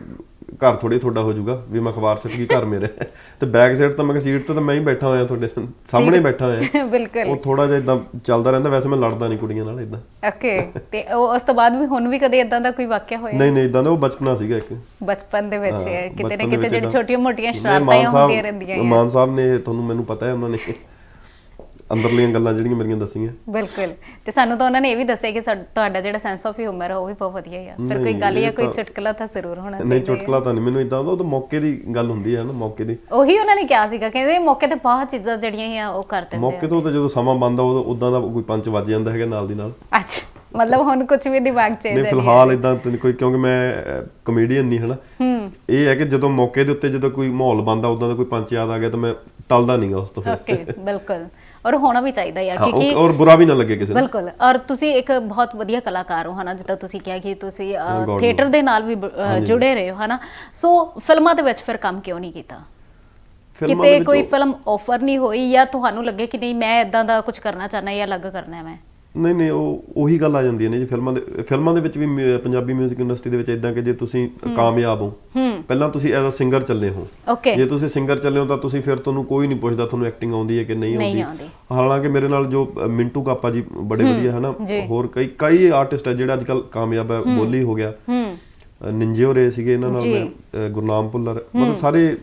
ਘਰ ਥੋੜੀ ਤੁਹਾਡਾ ਹੋ ਜਾਊਗਾ ਵੀ ਮੈਂ ਅਖਬਾਰ ਸਿੱਟ ਗਈ ਘਰ ਮੇਰੇ ਤੇ ਬੈਗ ਸਿੱਟ ਤਾਂ ਮੈਂ ਕਿਹਾ ਸੀਟ ਤੇ ਤਾਂ ਮੈਂ ਹੀ ਬੈਠਾ ਹੋਇਆ ਤੁਹਾਡੇ ਸਾਹਮਣੇ ਬੈਠਾ ਹੋਇਆ ਬਿਲਕੁਲ ਉਹ ਥੋੜਾ ਜਿਹਾ ਇਦਾਂ ਚੱਲਦਾ ਰਹਿੰਦਾ ਵੈਸੇ ਮੈਂ ਲੜਦਾ ਨਹੀਂ ਕੁੜੀਆਂ ਨਾਲ ਇਦਾਂ ਓਕੇ ਤੇ ਉਹ ਉਸ ਤੋਂ ਬਾਅਦ ਵੀ ਹੁਣ ਵੀ ਕਦੇ ਇਦਾਂ ਦਾ ਕੋਈ ਵਾਕਿਆ ਹੋਇਆ ਨਹੀਂ ਨਹੀਂ ਇਦਾਂ ਦਾ ਉਹ ਬਚਪਨਾ ਸੀਗਾ ਇੱਕ ਬਚਪਨ ਦੇ ਵਿੱਚ ਕਿਤੇ ਨਾ ਕਿਤੇ ਜਿਹੜੀ ਛੋਟੀਆਂ ਮੋਟੀਆਂ ਸ਼ਰਾਰਤਾਂ ਹੁੰਦੀਆਂ ਰਹਿੰਦੀਆਂ ਮਾਨ ਸਾਹਿਬ ਨੇ ਤੁਹਾਨੂੰ ਮੈਨੂੰ ਪਤਾ ਹੈ ਉਹਨਾਂ ਨੇ ਅੰਦਰਲੀਆਂ ਗੱਲਾਂ ਜਿਹੜੀਆਂ ਮੇਰੀਆਂ ਦੱਸੀਆਂ ਬਿਲਕੁਲ ਤੇ ਸਾਨੂੰ ਤਾਂ ਉਹਨਾਂ ਨੇ ਇਹ ਵੀ ਦੱਸਿਆ ਕਿ ਤੁਹਾਡਾ ਜਿਹੜਾ ਸੈਂਸ ਆਫ ਹਿਊਮਰ ਹੈ ਉਹ ਵੀ ਬਹੁਤ ਵਧੀਆ ਹੈ ਫਿਰ ਕੋਈ ਗੱਲ ਜਾਂ ਕੋਈ ਚਟਕਲਾ ਤਾਂ ਜ਼ਰੂਰ ਹੋਣਾ ਚਾਹੀਦਾ ਨਹੀਂ ਚਟਕਲਾ ਤਾਂ ਨਹੀਂ ਮੈਨੂੰ ਇਦਾਂ ਹੁੰਦਾ ਉਹ ਤਾਂ ਮੌਕੇ ਦੀ ਗੱਲ ਹੁੰਦੀ ਹੈ ਨਾ ਮੌਕੇ ਦੀ ਉਹੀ ਉਹਨਾਂ ਨੇ ਕਿਹਾ ਸੀਗਾ ਕਹਿੰਦੇ ਮੌਕੇ ਤੇ ਬਹੁਤ ਚੀਜ਼ਾਂ ਜਿਹੜੀਆਂ ਆ ਉਹ ਕਰ ਦਿੰਦੇ ਮੌਕੇ ਤੋਂ ਤਾਂ ਜਦੋਂ ਸਮਾਂ ਬੰਦ ਉਹ ਉਦਾਂ ਦਾ ਕੋਈ ਪੰਜ ਵੱਜ ਜਾਂਦਾ ਹੈਗਾ ਨਾਲ ਦੀ ਨਾਲ ਅੱਛਾ ਮਤਲਬ ਹੁਣ ਕੁਝ ਵੀ ਦਿਮਾਗ ਚ ਨਹੀਂ ਫਿਲਹਾਲ ਇਦਾਂ ਕੋਈ ਕਿਉਂਕਿ ਮੈਂ ਕਮੇਡੀਅਨ ਨਹੀਂ ਹਨਾ ਇਹ ਹੈ ਕਿ ਜਦੋਂ ਮੌਕੇ ਦੇ ਉੱਤੇ ਜਦੋਂ ਕੋਈ ਮਾਹੌਲ ਬੰਦਾ ਉਦਾਂ ਦਾ ਕੋਈ ਪੰਚ ਯਾਦ ਆ ਗਿਆ ਤਾਂ ਮੈਂ ਟਲਦਾ ਨਹੀਂਗਾ ਉਸ ਤੋਂ ਫਿਰ ਓਕੇ ਬਿਲਕੁਲ ਔਰ ਹੋਣਾ ਵੀ ਚਾਹੀਦਾ ਹੈ ਕਿਉਂਕਿ ਔਰ ਬੁਰਾ ਵੀ ਨਾ ਲੱਗੇ ਕਿਸੇ ਨੂੰ ਬਿਲਕੁਲ ਔਰ ਤੁਸੀਂ ਇੱਕ ਬਹੁਤ ਵਧੀਆ ਕਲਾਕਾਰ ਹੋ ਹਨਾ ਜਿੱਦਾਂ ਤੁਸੀਂ ਕਿਹਾ ਕਿ ਤੁਸੀਂ ਥੀਏਟਰ ਦੇ ਨਾਲ ਵੀ ਜੁੜੇ ਰਹੇ ਹੋ ਹਨਾ ਸੋ ਫਿਲਮਾਂ ਦੇ ਵਿੱਚ ਫਿਰ ਕੰਮ ਕਿਉਂ ਨਹੀਂ ਕੀਤਾ ਕਿਤੇ ਕੋਈ ਫਿਲਮ ਆਫਰ ਨਹੀਂ ਹੋਈ ਜਾਂ ਤੁਹਾਨੂੰ ਲੱਗੇ ਕਿ ਨਹੀਂ ਮੈਂ ਇਦਾਂ ਦਾ ਕੁਝ ਕਰਨਾ ਚਾਹਨਾ ਜਾਂ ਅਲੱਗ ਕਰਨਾ ਹੈ ਮੈਂ ਨਹੀਂ ਨਹੀਂ ਉਹ ਉਹੀ ਗੱਲ ਆ ਜਾਂਦੀ ਹੈ ਨੇ ਜੀ ਫਿਲਮਾਂ ਦੇ ਫਿਲਮਾਂ ਦੇ ਵਿੱਚ ਵੀ ਪੰਜਾਬੀ 뮤직 ਇੰਡਸਟਰੀ ਦੇ ਵਿੱਚ ਇਦਾਂ ਕਿ ਜੇ ਤੁਸੀਂ ਕਾਮਯਾਬ ਹੋ ਪਹਿਲਾਂ ਤੁਸੀਂ ਐਜ਼ ਅ ਸਿੰਗਰ ਚੱਲੇ ਹੋ ਜੇ ਤੁਸੀਂ ਸਿੰਗਰ ਚੱਲੇ ਹੋ ਤਾਂ ਤੁਸੀਂ ਫਿਰ ਤੁਹਾਨੂੰ ਕੋਈ ਨਹੀਂ ਪੁੱਛਦਾ ਤੁਹਾਨੂੰ ਐਕਟਿੰਗ ਆਉਂਦੀ ਹੈ ਕਿ ਨਹੀਂ ਆਉਂਦੀ ਹਾਲਾਂਕਿ ਮੇਰੇ ਨਾਲ ਜੋ ਮਿੰਟੂ ਕਾਪਾ ਜੀ ਬੜੇ ਵਧੀਆ ਹਨਾ ਹੋਰ ਕਈ ਕਈ ਆਰਟਿਸਟ ਹੈ ਜਿਹੜਾ ਅੱਜਕੱਲ ਕਾਮਯਾਬ ਹੈ ਬੋਲੀ ਹੋ ਗਿਆ ਨਿੰਜੇ ਹੋ ਰਹੇ ਸੀਗੇ ਇਹਨਾਂ ਨਾਲ ਮੈਂ ਗੁਰਨਾਮ ਪੁੱਲਰ ਮਤਲਬ ਸਾਰੇ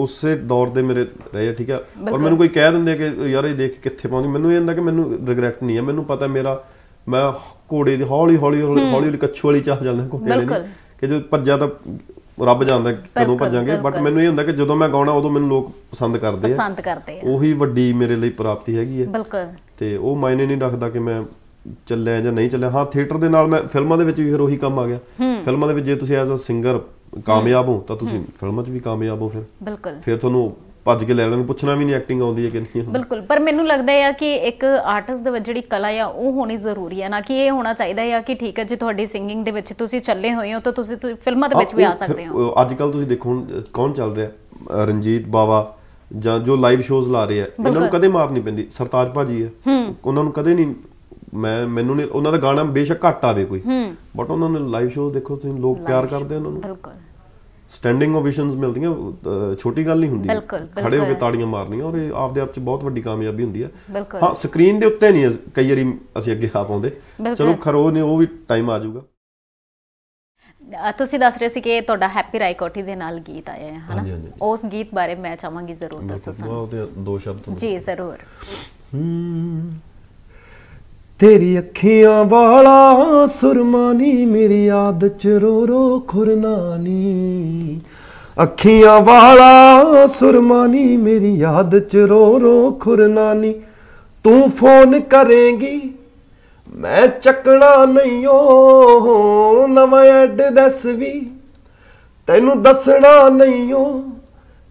ਉਸੇ ਦੌਰ ਦੇ ਮੇਰੇ ਰਹੇ ਆ ਠੀਕ ਆ ਔਰ ਮੈਨੂੰ ਕੋਈ ਕਹਿ ਦਿੰਦੇ ਕਿ ਯਾਰ ਇਹ ਦੇਖ ਕਿੱਥੇ ਪਾਉਂਦੀ ਮੈਨੂੰ ਇਹ ਹੁੰਦਾ ਕਿ ਮੈਨੂੰ ਰਿਗਰੈਟ ਨਹੀਂ ਆ ਮੈਨੂੰ ਪਤਾ ਮੇਰਾ ਮੈਂ ਘੋੜੇ ਦੇ ਹੌਲੀ ਹੌਲੀ ਹੌਲੀ ਹੌਲੀ ਕੱਛੂ ਵਾਲੀ ਚਾਹ ਜਾਂਦੇ ਘੋੜੇ ਨਹੀਂ ਕਿ ਜੋ ਭੱਜਾ ਤਾਂ ਰੱਬ ਜਾਣਦਾ ਕਦੋਂ ਭੱਜਾਂਗੇ ਬਟ ਮੈਨੂੰ ਇਹ ਹੁੰਦਾ ਕਿ ਜਦੋਂ ਮੈਂ ਗਾਉਣਾ ਉਦੋਂ ਮੈਨੂੰ ਲੋਕ ਪਸੰਦ ਕਰਦੇ ਆ ਪਸੰਦ ਕਰਦੇ ਆ ਉਹੀ ਵੱਡੀ ਮੇਰੇ ਲਈ ਪ੍ਰਾਪਤੀ ਹੈਗੀ ਹੈ ਬਿਲਕੁਲ ਤੇ ਉਹ ਮਾਇਨੇ ਨਹੀਂ ਰੱਖਦਾ ਕਿ ਮੈਂ ਚੱਲਿਆ ਜਾਂ ਨਹੀਂ ਚੱਲਿਆ ਹਾਂ ਥੀਏਟਰ ਦੇ ਨਾਲ ਮੈਂ ਫਿਲਮਾਂ ਦੇ ਵਿੱਚ ਵੀ ਫਿਰ ਉਹੀ ਕੰਮ ਆ ਗਿਆ ਫਿਲਮਾਂ ਦੇ ਵਿੱਚ ਜੇ ਤੁਸੀਂ ਐਜ਼ ਅ ਸਿੰਗਰ ਕਾਮਯਾਬ ਹੋ ਤਾਂ ਤੁਸੀਂ ਫਿਲਮਾਂ 'ਚ ਵੀ ਕਾਮਯਾਬ ਹੋ ਫਿਰ ਬਿਲਕੁਲ ਫਿਰ ਤੁਹਾਨੂੰ ਭੱਜ ਕੇ ਲੈ ਲੈਣ ਪੁੱਛਣਾ ਵੀ ਨਹੀਂ ਐਕਟਿੰਗ ਆਉਂਦੀ ਹੈ ਕਿ ਨਹੀਂ ਬਿਲਕੁਲ ਪਰ ਮੈਨੂੰ ਲੱਗਦਾ ਹੈ ਕਿ ਇੱਕ ਆਰਟਿਸਟ ਦੇ ਵਿੱਚ ਜਿਹੜੀ ਕਲਾ ਆ ਉਹ ਹੋਣੀ ਜ਼ਰੂਰੀ ਹੈ ਨਾ ਕਿ ਇਹ ਹੋਣਾ ਚਾਹੀਦਾ ਹੈ ਕਿ ਠੀਕ ਹੈ ਜੇ ਤੁਹਾਡੀ ਸਿੰਗਿੰਗ ਦੇ ਵਿੱਚ ਤੁਸੀਂ ਚੱਲੇ ਹੋਏ ਹੋ ਤਾਂ ਤੁਸੀਂ ਫਿਲਮਾਂ ਦੇ ਵਿੱਚ ਵੀ ਆ ਸਕਦੇ ਹੋ ਅੱਜ ਕੱਲ ਤੁਸੀਂ ਦੇਖੋ ਕੌਣ ਚੱਲ ਰਿਹਾ ਰਣਜੀਤ ਬਾਵਾ ਜਾਂ ਜੋ ਲਾਈਵ ਸ਼ੋਜ਼ ਲਾ ਰਹੇ ਆ ਇਹਨਾਂ ਨੂੰ ਕਦੇ ਮਾਰ ਨਹੀਂ ਪੈਂਦੀ ਸਰਤਾਜ ਭਾਜੀ ਹੈ ਉਹਨਾਂ ਨੂੰ ਕਦੇ ਨਹੀਂ ਮੈਂ ਮੈਨੂੰ ਨਹੀਂ ਉਹਨਾਂ ਦਾ ਗਾਣਾ ਬੇਸ਼ੱਕ ਘੱਟ ਆਵੇ ਕੋਈ ਬਟ ਉਹਨਾਂ ਨੇ ਲਾਈਵ ਸ਼ੋਅ ਦੇਖੋ ਤੁਸੀਂ ਲੋਕ ਪਿਆਰ ਕਰਦੇ ਉਹਨਾਂ ਨੂੰ ਬਿਲਕੁਲ ਸਟੈਂਡਿੰਗ ਓਵੇਸ਼ਨਸ ਮਿਲਦੀਆਂ ਛੋਟੀ ਗੱਲ ਨਹੀਂ ਹੁੰਦੀ ਖੜੇ ਹੋ ਕੇ ਤਾੜੀਆਂ ਮਾਰਨੀਆਂ ਔਰ ਇਹ ਆਪਦੇ ਆਪ ਚ ਬਹੁਤ ਵੱਡੀ ਕਾਮਯਾਬੀ ਹੁੰਦੀ ਹੈ ਹਾਂ ਸਕਰੀਨ ਦੇ ਉੱਤੇ ਨਹੀਂ ਕਈ ਵਾਰੀ ਅਸੀਂ ਅੱਗੇ ਆ ਪਾਉਂਦੇ ਚਲੋ ਖਰੋ ਨੇ ਉਹ ਵੀ ਟਾਈਮ ਆ ਜਾਊਗਾ ਤੁਸੀਂ ਦੱਸ ਰਹੇ ਸੀ ਕਿ ਤੁਹਾਡਾ ਹੈਪੀ ਰਾਈ ਕੋਠੀ ਦੇ ਨਾਲ ਗੀਤ ਆਇਆ ਹੈ ਹਨਾ ਉਸ ਗੀਤ ਬਾਰੇ ਮੈਂ ਚਾਹਾਂਗੀ ਜ਼ਰੂਰ ਦੱਸੋ ਸਾਨੂੰ ਦੋ ਸ਼ਬਦ ਜੀ ਜ਼ਰੂਰ ਹੂੰ ਤੇਰੀ ਅੱਖੀਆਂ ਵਾਲਾ ਸੁਰਮਾ ਨੀ ਮੇਰੀ ਯਾਦ ਚ ਰੋ ਰੋ ਖੁਰਨਾ ਨੀ ਅੱਖੀਆਂ ਵਾਲਾ ਸੁਰਮਾ ਨੀ ਮੇਰੀ ਯਾਦ ਚ ਰੋ ਰੋ ਖੁਰਨਾ ਨੀ ਤੂੰ ਫੋਨ ਕਰੇਂਗੀ ਮੈਂ ਚੱਕਣਾ ਨਹੀਂ ਉਹ ਨਵਾਂ ਐਡਰੈਸ ਵੀ ਤੈਨੂੰ ਦੱਸਣਾ ਨਹੀਂ ਉਹ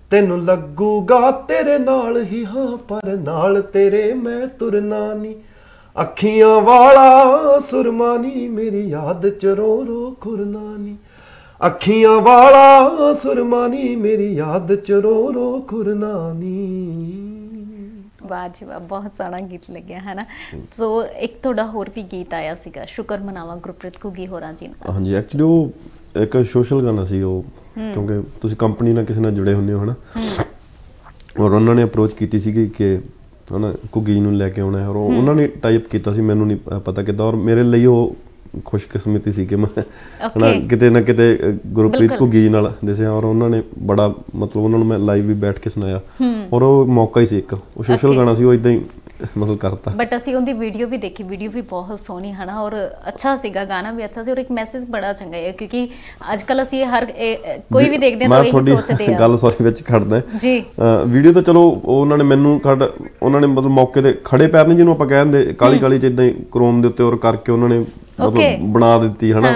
ਤੈਨੂੰ ਲੱਗੂਗਾ ਤੇਰੇ ਨਾਲ ਹੀ ਹਾਂ ਪਰ ਨਾਲ ਤੇਰੇ ਮੈਂ ਤੁਰਨਾ ਨਹੀਂ ਅੱਖੀਆਂ ਵਾਲਾ ਸੁਰਮਾਨੀ ਮੇਰੀ ਯਾਦ ਚ ਰੋ ਰੋ ਖੁਰਨਾਨੀ ਅੱਖੀਆਂ ਵਾਲਾ ਸੁਰਮਾਨੀ ਮੇਰੀ ਯਾਦ ਚ ਰੋ ਰੋ ਖੁਰਨਾਨੀ ਨੀ ਜੀ ਬਹੁਤ ਸਾਰਾ ਗੀਤ ਲੱਗਿਆ ਹੈ ਨਾ ਸੋ ਇੱਕ ਤੁਹਾਡਾ ਹੋਰ ਵੀ ਗੀਤ ਆਇਆ ਸੀਗਾ ਸ਼ੁਕਰ ਮਨਾਵਾ ਗੁਰਪ੍ਰੀਤ ਕੁਗੀ ਹੋਰਾਂ ਜੀ ਨਾਲ ਹਾਂਜੀ ਐਕਚੁਅਲੀ ਉਹ ਇੱਕ ਸੋਸ਼ਲ ਗਾਣਾ ਸੀ ਉਹ ਕਿਉਂਕਿ ਤੁਸੀਂ ਕੰਪਨੀ ਨਾਲ ਕਿਸੇ ਨਾਲ ਜੁੜੇ ਹੁੰਦੇ ਹੋ ਹਨਾ ਔਰ ਉਹਨਾਂ ਨੇ ਅਪਰੋਚ ਕੀਤੀ ਸੀ ਕਿ ਹਨਾ ਕੁਗੀ ਨੂੰ ਲੈ ਕੇ ਆਉਣਾ ਹੈ ਔਰ ਉਹਨਾਂ ਨੇ ਟਾਈਪ ਕੀਤਾ ਸੀ ਮੈਨੂੰ ਨਹੀਂ ਪਤਾ ਕਿਦਾਂ ਔਰ ਮੇਰੇ ਲਈ ਉਹ ਖੁਸ਼ਕਿਸਮਤੀ ਸੀ ਕਿ ਮੈਂ ਹਨਾ ਕਿਤੇ ਨਾ ਕਿਤੇ ਗੁਰਪ੍ਰੀਤ ਕੁਗੀ ਨਾਲ ਦਿਸਿਆ ਔਰ ਉਹਨਾਂ ਨੇ ਬੜਾ ਮਤਲਬ ਉਹਨਾਂ ਨੂੰ ਮੈਂ ਲਾਈਵ ਵੀ ਬੈਠ ਕੇ ਸੁਣਾਇਆ ਔਰ ਉਹ ਮੌਕਾ ਹੀ ਸੀ ਇੱਕ ਉਹ ਸੋਸ਼ਲ ਗਾਣਾ ਸੀ ਉਹ ਇਦਾਂ ਹੀ ਮਤਲਬ ਕਰਤਾ ਬਟ ਅਸੀਂ ਉਹਦੀ ਵੀਡੀਓ ਵੀ ਦੇਖੀ ਵੀਡੀਓ ਵੀ ਬਹੁਤ ਸੋਹਣੀ ਹਨਾ ਔਰ ਅੱਛਾ ਸੀਗਾ ਗਾਣਾ ਵੀ ਅੱਛਾ ਸੀ ਔਰ ਇੱਕ ਮੈਸੇਜ ਬੜਾ ਚੰਗਾ ਹੈ ਕਿਉਂਕਿ ਅੱਜ ਕੱਲ ਅਸੀਂ ਹਰ ਕੋਈ ਵੀ ਦੇਖਦੇ ਹਾਂ ਤਾਂ ਇਹ ਸੋਚਦੇ ਆ ਗੱਲ ਸੌਰੀ ਵਿੱਚ ਖੜਦਾ ਜੀ ਵੀਡੀਓ ਤਾਂ ਚਲੋ ਉਹਨਾਂ ਨੇ ਮੈਨੂੰ ਖੜ ਉਹਨਾਂ ਨੇ ਮਤਲਬ ਮੌਕੇ ਤੇ ਖੜੇ ਪੈਰ ਨਹੀਂ ਜਿਹਨੂੰ ਆਪਾਂ ਕਹਿੰਦੇ ਕਾਲੀ ਕਾਲੀ ਚ ਇਦਾਂ ਹੀ ਕ੍ਰੋਮ ਦੇ ਉੱਤੇ ਔਰ ਕਰਕੇ ਉਹਨਾਂ ਨੇ ਮਤਲਬ ਬਣਾ ਦਿੱਤੀ ਹਨਾ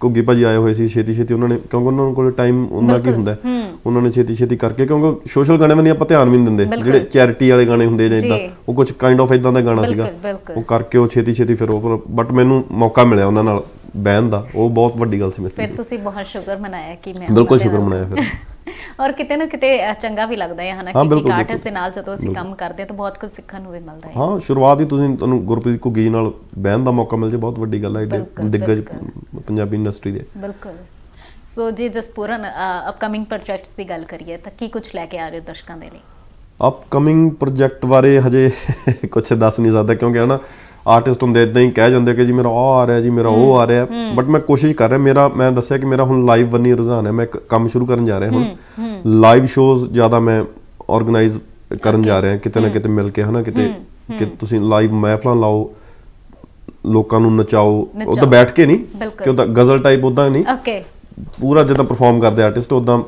ਕੋਗੀ ਭਾਜੀ ਆਏ ਹੋਏ ਸੀ ਛੇਤੀ ਛੇਤੀ ਉਹਨਾਂ ਨੇ ਕਿਉਂਕਿ ਉਹਨਾਂ ਕੋਲ ਟਾਈਮ ਉਹਨਾਂ ਕੀ ਹੁੰਦਾ ਹੈ ਉਹਨਾਂ ਨੇ ਛੇਤੀ ਛੇਤੀ ਕਰਕੇ ਕਿਉਂਕਿ ਸੋਸ਼ਲ ਗਾਣੇ ਵੱਲ ਆਪਾਂ ਧਿਆਨ ਵੀ ਨਹੀਂ ਦਿੰਦੇ ਜਿਹੜੇ ਚੈਰਿਟੀ ਵਾਲੇ ਗਾਣੇ ਹੁੰਦੇ ਨੇ ਇਦਾਂ ਉਹ ਕੁਝ ਕਾਈਂਡ ਆਫ ਇਦਾਂ ਦਾ ਗਾਣਾ ਸੀਗਾ ਉਹ ਕਰਕੇ ਉਹ ਛੇਤੀ ਛੇਤੀ ਫਿਰ ਉਹ ਬਟ ਮੈਨੂੰ ਮੌਕਾ ਮਿਲਿਆ ਉਹਨਾਂ ਨਾਲ ਬਹਿਣ ਦਾ ਉਹ ਬਹੁਤ ਵੱਡੀ ਗੱਲ ਸੀ ਮੇਰੇ ਲਈ ਫਿਰ ਤੁਸੀਂ ਬਹੁਤ ਸ਼ੁਕਰ ਮਨਾਇਆ ਕਿ ਮੈਂ ਬਿਲਕੁਲ ਸ਼ੁਕਰ ਮਨਾਇਆ ਫਿਰ ਔਰ ਕਿਤੇ ਨਾ ਕਿਤੇ ਚੰਗਾ ਵੀ ਲੱਗਦਾ ਹੈ ਹਨਾ ਕਿ ਇੱਕ ਆਰਟਿਸਟ ਦੇ ਨਾਲ ਜਦੋਂ ਅਸੀਂ ਕੰਮ ਕਰਦੇ ਤਾਂ ਬਹੁਤ ਕੁਝ ਸਿੱਖਣ ਨੂੰ ਵੀ ਮਿਲਦਾ ਹੈ ਹਾਂ ਸ਼ੁਰੂਆਤ ਹੀ ਤੁਸੀਂ ਤੁਹਾਨੂੰ ਗੁਰਪ੍ਰੀਤ ਘੁੱਗੀ ਨਾਲ ਬਹਿਣ ਦਾ ਮੌਕਾ ਮਿਲ ਜੇ ਬਹੁਤ ਵੱਡੀ ਗੱਲ ਹੈ ਇਹ ਦਿੱਗਜ ਪੰਜਾਬੀ ਇੰਡਸਟਰੀ ਦੇ ਬਿਲਕੁਲ ਸੋ ਜੀ ਜਸਪੂਰਨ ਅਪਕਮਿੰਗ ਪ੍ਰੋਜੈਕਟਸ ਦੀ ਗੱਲ ਕਰੀਏ ਤਾਂ ਕੀ ਕੁਝ ਲੈ ਕੇ ਆ ਰਹੇ ਹੋ ਦਰਸ਼ਕਾਂ ਦੇ ਲਈ ਅਪਕਮਿੰਗ ਪ੍ਰੋਜੈਕਟ ਬਾਰੇ ਹਜੇ ਕੁਝ ਦੱਸ ਨਹੀਂ ਸਕਦਾ ਕਿਉਂਕਿ ਹਨਾ ਆਰਟਿਸਟ ਹੁੰਦੇ ਇਦਾਂ ਹੀ ਕਹਿ ਜਾਂਦੇ ਕਿ ਜੀ ਮੇਰਾ ਆ ਆ ਰਿਹਾ ਜੀ ਮੇਰਾ ਉਹ ਆ ਰਿਹਾ ਬਟ ਮੈਂ ਕੋਸ਼ਿਸ਼ ਕਰ ਰਿਹਾ ਮੇਰਾ ਮੈਂ ਦੱਸਿਆ ਕਿ ਮੇਰਾ ਹੁਣ ਲਾਈਵ ਬੰਨੀ ਰੁਝਾਨ ਹੈ ਮੈਂ ਕੰਮ ਸ਼ੁਰੂ ਕਰਨ ਜਾ ਰਿਹਾ ਹੁਣ ਲਾਈਵ ਸ਼ੋਜ਼ ਜ਼ਿਆਦਾ ਮੈਂ ਆਰਗੇਨਾਈਜ਼ ਕਰਨ ਜਾ ਰਿਹਾ ਕਿਤੇ ਨਾ ਕਿਤੇ ਮਿਲ ਕੇ ਹਨਾ ਕਿਤੇ ਕਿ ਤੁਸੀਂ ਲਾਈਵ ਮਹਿਫਲਾਂ ਲਾਓ ਲੋਕਾਂ ਨੂੰ ਨਚਾਓ ਤਾਂ ਬੈਠ ਕੇ ਨਹੀਂ ਕਿ ਗਜ਼ਲ ਟਾਈਪ ਉਦਾਂ ਨਹੀਂ ਓਕੇ ਪੂਰਾ ਜਿੱਦਾਂ ਪਰਫਾਰਮ ਕਰਦੇ ਆਰਟਿਸਟ ਉਦਾਂ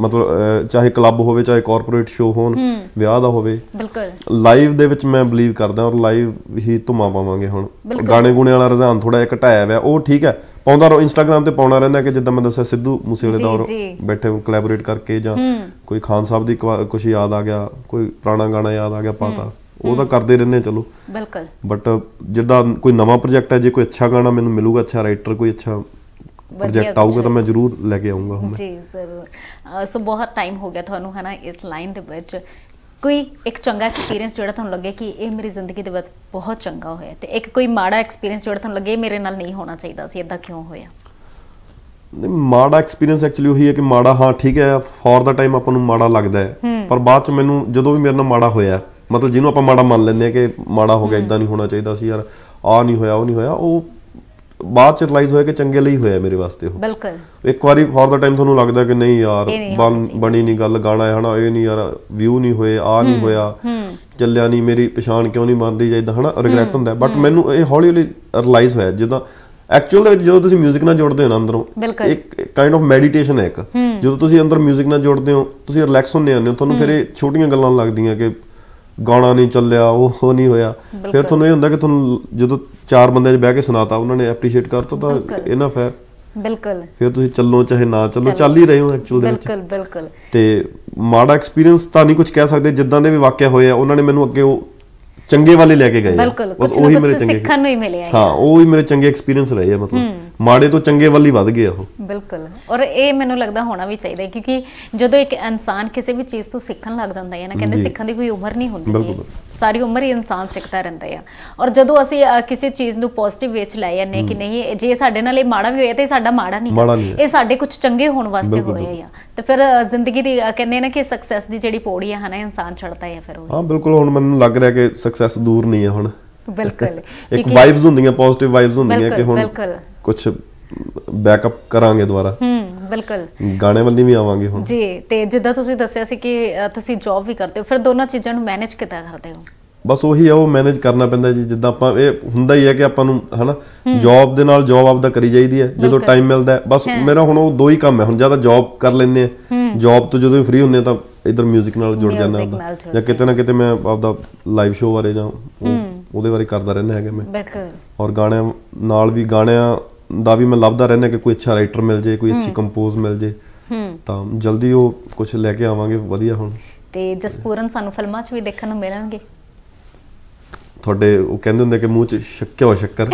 ਮਤਲਬ ਚਾਹੇ ਕਲੱਬ ਹੋਵੇ ਚਾਹੇ ਕਾਰਪੋਰੇਟ ਸ਼ੋ ਹੋਣ ਵਿਆਹ ਦਾ ਹੋਵੇ ਬਿਲਕੁਲ ਲਾਈਵ ਦੇ ਵਿੱਚ ਮੈਂ ਬਲੀਵ ਕਰਦਾ ਔਰ ਲਾਈਵ ਹੀ ਧੁਮਾ ਪਾਵਾਂਗੇ ਹੁਣ ਗਾਣੇ ਗੁਣੇ ਵਾਲਾ ਰਜ਼ਾਨ ਥੋੜਾ ਜਿਹਾ ਘਟਾਇਆ ਹੋਇਆ ਉਹ ਠੀਕ ਹੈ ਪਾਉਂਦਾ ਰੋ ਇੰਸਟਾਗ੍ਰam ਤੇ ਪਾਉਣਾ ਰਹਿੰਦਾ ਕਿ ਜਿੱਦਾਂ ਮੈਂ ਦੱਸਿਆ ਸਿੱਧੂ ਮੂਸੇਵਾਲੇ ਦਾ ਔਰ ਬੈਠੇ ਨੂੰ ਕੋਲੈਬੋਰੇਟ ਕਰਕੇ ਜਾਂ ਕੋਈ ਖਾਨ ਸਾਹਿਬ ਦੀ ਕੁਝ ਯਾਦ ਆ ਗਿਆ ਕੋਈ ਪੁਰਾਣਾ ਗਾਣਾ ਯਾਦ ਆ ਗਿਆ ਪਾਤਾ ਉਹ ਤਾਂ ਕਰਦੇ ਰਹਿੰਦੇ ਚਲੋ ਬਿਲਕੁਲ ਬਟ ਜਿੱਦਾਂ ਕੋਈ ਨਵਾਂ ਪ੍ਰੋਜੈਕਟ ਹੈ ਜੇ ਕੋਈ ਅੱਛਾ ਗਾਣਾ ਮੈਨੂੰ ਮਿਲੂਗਾ ਅੱਛਾ ਰਾਈਟਰ ਕੋਈ ਅੱਛਾ ਪ੍ਰੋਜੈਕਟ ਆਊਗਾ ਤਾਂ ਮੈਂ ਜ਼ਰੂਰ ਲੈ ਕੇ ਆਉਂਗਾ ਹੁਣ ਜੀ ਜ਼ਰੂਰ ਸੋ ਬਹੁਤ ਟਾਈਮ ਹੋ ਗਿਆ ਤੁਹਾਨੂੰ ਹਨਾ ਇਸ ਲਾਈਨ ਦੇ ਵਿੱਚ ਕੋਈ ਇੱਕ ਚੰਗਾ ਐਕਸਪੀਰੀਅੰਸ ਜਿਹੜਾ ਤੁਹਾਨੂੰ ਲੱਗੇ ਕਿ ਇਹ ਮੇਰੀ ਜ਼ਿੰਦਗੀ ਦੇ ਵਿੱਚ ਬਹੁਤ ਚੰਗਾ ਹੋਇਆ ਤੇ ਇੱਕ ਕੋਈ ਮਾੜਾ ਐਕਸਪੀਰੀਅੰਸ ਜਿਹੜਾ ਤੁਹਾਨੂੰ ਲੱਗੇ ਮੇਰੇ ਨਾਲ ਨਹੀਂ ਹੋਣਾ ਚਾਹੀਦਾ ਸੀ ਇਦਾਂ ਕਿਉਂ ਹੋਇਆ ਨਹੀਂ ਮਾੜਾ ਐਕਸਪੀਰੀਅੰਸ ਐਕਚੁਅਲੀ ਉਹੀ ਹੈ ਕਿ ਮਾੜਾ ਹਾਂ ਠੀਕ ਹੈ ਫੋਰ ਦਾ ਟਾਈਮ ਆਪਾਂ ਨੂੰ ਮਾੜਾ ਲੱਗਦਾ ਹੈ ਪਰ ਬਾਅਦ ਚ ਮੈਨੂੰ ਜਦੋਂ ਵੀ ਮੇਰੇ ਨਾਲ ਮਾੜਾ ਹੋਇਆ ਮਤਲਬ ਜਿਹਨੂੰ ਆਪਾਂ ਮਾੜਾ ਮੰਨ ਲੈਂਦੇ ਆ ਕਿ ਮਾੜਾ ਹੋ ਗਿਆ ਇਦਾਂ ਨਹੀਂ ਹੋਣਾ ਚਾਹੀਦਾ ਸੀ ਯਾਰ ਆ ਨਹੀਂ ਹੋਇਆ ਉਹ ਨਹੀਂ ਹੋਇਆ ਉਹ ਬਾਅਦ ਚ ਰਿਅਲਾਈਜ਼ ਹੋਇਆ ਕਿ ਚੰਗੇ ਲਈ ਹੋਇਆ ਮੇਰੇ ਵਾਸਤੇ ਉਹ ਬਿਲਕੁਲ ਇੱਕ ਵਾਰੀ ਫੋਰ ਦਾ ਟਾਈਮ ਤੁਹਾਨੂੰ ਲੱਗਦਾ ਕਿ ਨਹੀਂ ਯਾਰ ਬਣੀ ਨਹੀਂ ਗੱਲ ਗਾਣਾ ਹੈ ਹਨਾ ਇਹ ਨਹੀਂ ਯਾਰ ਵਿਊ ਨਹੀਂ ਹੋਏ ਆ ਨਹੀਂ ਹੋਇਆ ਚੱਲਿਆ ਨਹੀਂ ਮੇਰੀ ਪਛਾਣ ਕਿਉਂ ਨਹੀਂ ਮੰਨਦੀ ਇਦਾਂ ਹਨਾ ਰਿਗਰੈਟ ਹੁੰਦਾ ਬਟ ਮੈਨੂੰ ਇਹ ਹੌਲੀ ਹੌਲੀ ਰਿਅਲਾਈਜ਼ ਹੋਇਆ ਜਦੋਂ ਐਕਚੁਅਲ ਦੇ ਵਿੱਚ ਜਦੋਂ ਤੁਸੀਂ 뮤직 ਨਾਲ ਜੁੜਦੇ ਹੋ ਨਾ ਅੰਦਰੋਂ ਇੱਕ ਕਾਈਂਡ ਆਫ ਮੈਡੀਟੇਸ਼ਨ ਹੈ ਇੱਕ ਜਦੋਂ ਤੁਸੀਂ ਅੰਦਰ 뮤직 ਨਾਲ ਜੁੜਦੇ ਹੋ ਤੁਸੀਂ ਰਿਲੈਕਸ ਆਉਂਦੇ ਹੋ ਤੁਹਾਨੂੰ ਫਿਰ ਇਹ ਛੋਟੀਆਂ ਗੱਲਾਂ ਲੱਗਦੀਆਂ ਕਿ ਗਾਣਾ ਨਹੀਂ ਚੱਲਿਆ ਉਹ ਨਹੀਂ ਹੋਇਆ ਫਿਰ ਤੁਹਾਨੂੰ ਇਹ ਹੁੰਦਾ ਕਿ ਤੁਹਾਨੂੰ ਜਦੋਂ ਚਾਰ ਬੰਦਿਆਂ 'ਚ ਬਹਿ ਕੇ ਸੁਣਾਤਾ ਉਹਨਾਂ ਨੇ ਐਪਰੀਸ਼ੀਏਟ ਕਰਤਾ ਤਾਂ ਇਨਫ ਹੈ ਬਿਲਕੁਲ ਫਿਰ ਤੁਸੀਂ ਚੱਲੋ ਚਾਹੇ ਨਾ ਚੱਲੋ ਚੱਲ ਹੀ ਰਹੇ ਹੋ ਐਕਚੁਅਲ ਦੇ ਵਿੱਚ ਬਿਲਕੁਲ ਬਿਲਕੁਲ ਤੇ ਮਾੜਾ ਐਕਸਪੀਰੀਅੰਸ ਤਾਂ ਨਹੀਂ ਕੁਝ ਕਹਿ ਸਕਦੇ ਜਿੱਦਾਂ ਦੇ ਵੀ ਵਾਕਿਆ ਹੋਏ ਆ ਉਹਨਾਂ ਨੇ ਮੈਨੂੰ ਅੱਗੇ ਉਹ ਚੰਗੇ ਵਾਲੇ ਲੈ ਕੇ ਗਏ ਬਿਲਕੁਲ ਚੰਗੇ ਸਿੱਖਣ ਨੂੰ ਹੀ ਮਿਲੇ ਆ ਹਾਂ ਉਹ ਹੀ ਮੇਰੇ ਚੰਗੇ ਐਕਸਪੀਰੀਅੰਸ ਰਹੇ ਆ ਮਤਲਬ ਮਾੜੇ ਤੋਂ ਚੰਗੇ ਵੱਲ ਹੀ ਵੱਧ ਗਏ ਉਹ ਬਿਲਕੁਲ ਔਰ ਇਹ ਮੈਨੂੰ ਲੱਗਦਾ ਹੋਣਾ ਵੀ ਚਾਹੀਦਾ ਕਿਉਂਕਿ ਜਦੋਂ ਇੱਕ ਇਨਸਾਨ ਕਿਸੇ ਵੀ ਚੀਜ਼ ਤੋਂ ਸਿੱਖਣ ਲੱਗ ਜਾਂਦਾ ਹੈ ਨਾ ਕਹਿੰਦੇ ਸਿੱਖਣ ਦੀ ਕੋਈ ਉਮਰ ਨਹੀਂ ਹੁੰਦੀ ਸਾਰੀ ਉਮਰ ਹੀ ਇਨਸਾਨ ਸਿੱਖਦਾ ਰਹਿੰਦਾ ਹੈ ਔਰ ਜਦੋਂ ਅਸੀਂ ਕਿਸੇ ਚੀਜ਼ ਨੂੰ ਪੋਜ਼ਿਟਿਵ ਵੇਚ ਲੈ ਜਾਂਦੇ ਕਿ ਨਹੀਂ ਜੇ ਸਾਡੇ ਨਾਲ ਇਹ ਮਾੜਾ ਵੀ ਹੋਇਆ ਤੇ ਸਾਡਾ ਮਾੜਾ ਨਹੀਂ ਇਹ ਸਾਡੇ ਕੁਝ ਚੰਗੇ ਹੋਣ ਵਾਸਤੇ ਹੋਇਆ ਹੈ ਤੇ ਫਿਰ ਜ਼ਿੰਦਗੀ ਦੀ ਕਹਿੰਦੇ ਨਾ ਕਿ ਸਕਸੈਸ ਦੀ ਜਿਹੜੀ ਪੌੜੀ ਹੈ ਹਨਾ ਇਨਸਾਨ ਚੜਦਾ ਹੈ ਫਿਰ ਉਹ ਹਾਂ ਬਿਲਕੁਲ ਹੁਣ ਮੈਨੂੰ ਲੱਗ ਰਿਹਾ ਕਿ ਸਕਸੈਸ ਦੂਰ ਨਹੀਂ ਹੈ ਹੁਣ ਬਿਲਕੁਲ ਇੱਕ ਵਾਈਬਸ ਹੁੰਦੀਆਂ ਪੋਜ਼ਿਟਿਵ ਵਾਈਬਸ ਹੁੰਦੀਆਂ ਕਿ ਹੁਣ ਬਿਲਕੁਲ ਕੁਝ ਬੈਕਅਪ ਕਰਾਂਗੇ ਦੁਬਾਰਾ ਹੂੰ ਬਿਲਕੁਲ ਗਾਣੇ ਵੱਲ ਵੀ ਆਵਾਂਗੇ ਹੁਣ ਜੀ ਤੇ ਜਿੱਦਾਂ ਤੁਸੀਂ ਦੱਸਿਆ ਸੀ ਕਿ ਤੁਸੀਂ ਜੌਬ ਵੀ ਕਰਦੇ ਹੋ ਫਿਰ ਦੋਨਾਂ ਚੀਜ਼ਾਂ ਨੂੰ ਮੈਨੇਜ ਕਿੱਦਾਂ ਕਰਦੇ ਹੋ ਬਸ ਉਹੀ ਆ ਉਹ ਮੈਨੇਜ ਕਰਨਾ ਪੈਂਦਾ ਜੀ ਜਿੱਦਾਂ ਆਪਾਂ ਇਹ ਹੁੰਦਾ ਹੀ ਹੈ ਕਿ ਆਪਾਂ ਨੂੰ ਹਨਾ ਜੌਬ ਦੇ ਨਾਲ ਜੌਬ ਆਪਦਾ ਕਰੀ ਜਾਈਦੀ ਹੈ ਜਦੋਂ ਟਾਈਮ ਮਿਲਦਾ ਹੈ ਬਸ ਮੇਰਾ ਹੁਣ ਉਹ ਦੋ ਹੀ ਕੰਮ ਹੈ ਹੁਣ ਜਿਆਦਾ ਜੌਬ ਕਰ ਲੈਣੇ ਆ ਜੌਬ ਤੋਂ ਜਦੋਂ ਫ੍ਰੀ ਹੁੰਨੇ ਆ ਤਾਂ ਇਧਰ 뮤직 ਨਾਲ ਜੁੜ ਜਾਂਦਾ ਹੁੰਦਾ ਜਾਂ ਕਿਤੇ ਨਾ ਕਿਤੇ ਮੈਂ ਆਪਦਾ ਲਾਈਵ ਸ਼ੋਅ ਬਾਰੇ ਜਾਂ ਉਹਦੇ ਬਾਰੇ ਕਰਦਾ ਰਹਿੰਦਾ ਹੈਗਾ ਮੈਂ ਬਿਲਕੁਲ ਔਰ ਗਾਣਿਆਂ ਨਾਲ ਵੀ ਗਾਣਿਆਂ ਦਾ ਵੀ ਮੈਂ ਲੱਭਦਾ ਰਹਿੰਦਾ ਕਿ ਕੋਈ ਅੱਛਾ ਰਾਈਟਰ ਮਿਲ ਜੇ ਕੋਈ ਅੱਛੀ ਕੰਪੋਜ਼ ਮਿਲ ਜੇ ਤਾਂ ਜਲਦੀ ਉਹ ਕੁਝ ਲੈ ਕੇ ਆਵਾਂਗੇ ਵਧੀਆ ਹੁਣ ਤੇ ਜਸਪੂਰਨ ਸਾਨੂੰ ਫਿਲਮਾਂ 'ਚ ਵੀ ਦੇਖਣ ਨੂੰ ਮਿਲਣਗੇ ਤੁਹਾਡੇ ਉਹ ਕਹਿੰਦੇ ਹੁੰਦੇ ਕਿ ਮੂੰਹ 'ਚ ਸ਼ੱਕਿਆ ਹੋ ਸ਼ੱਕਰ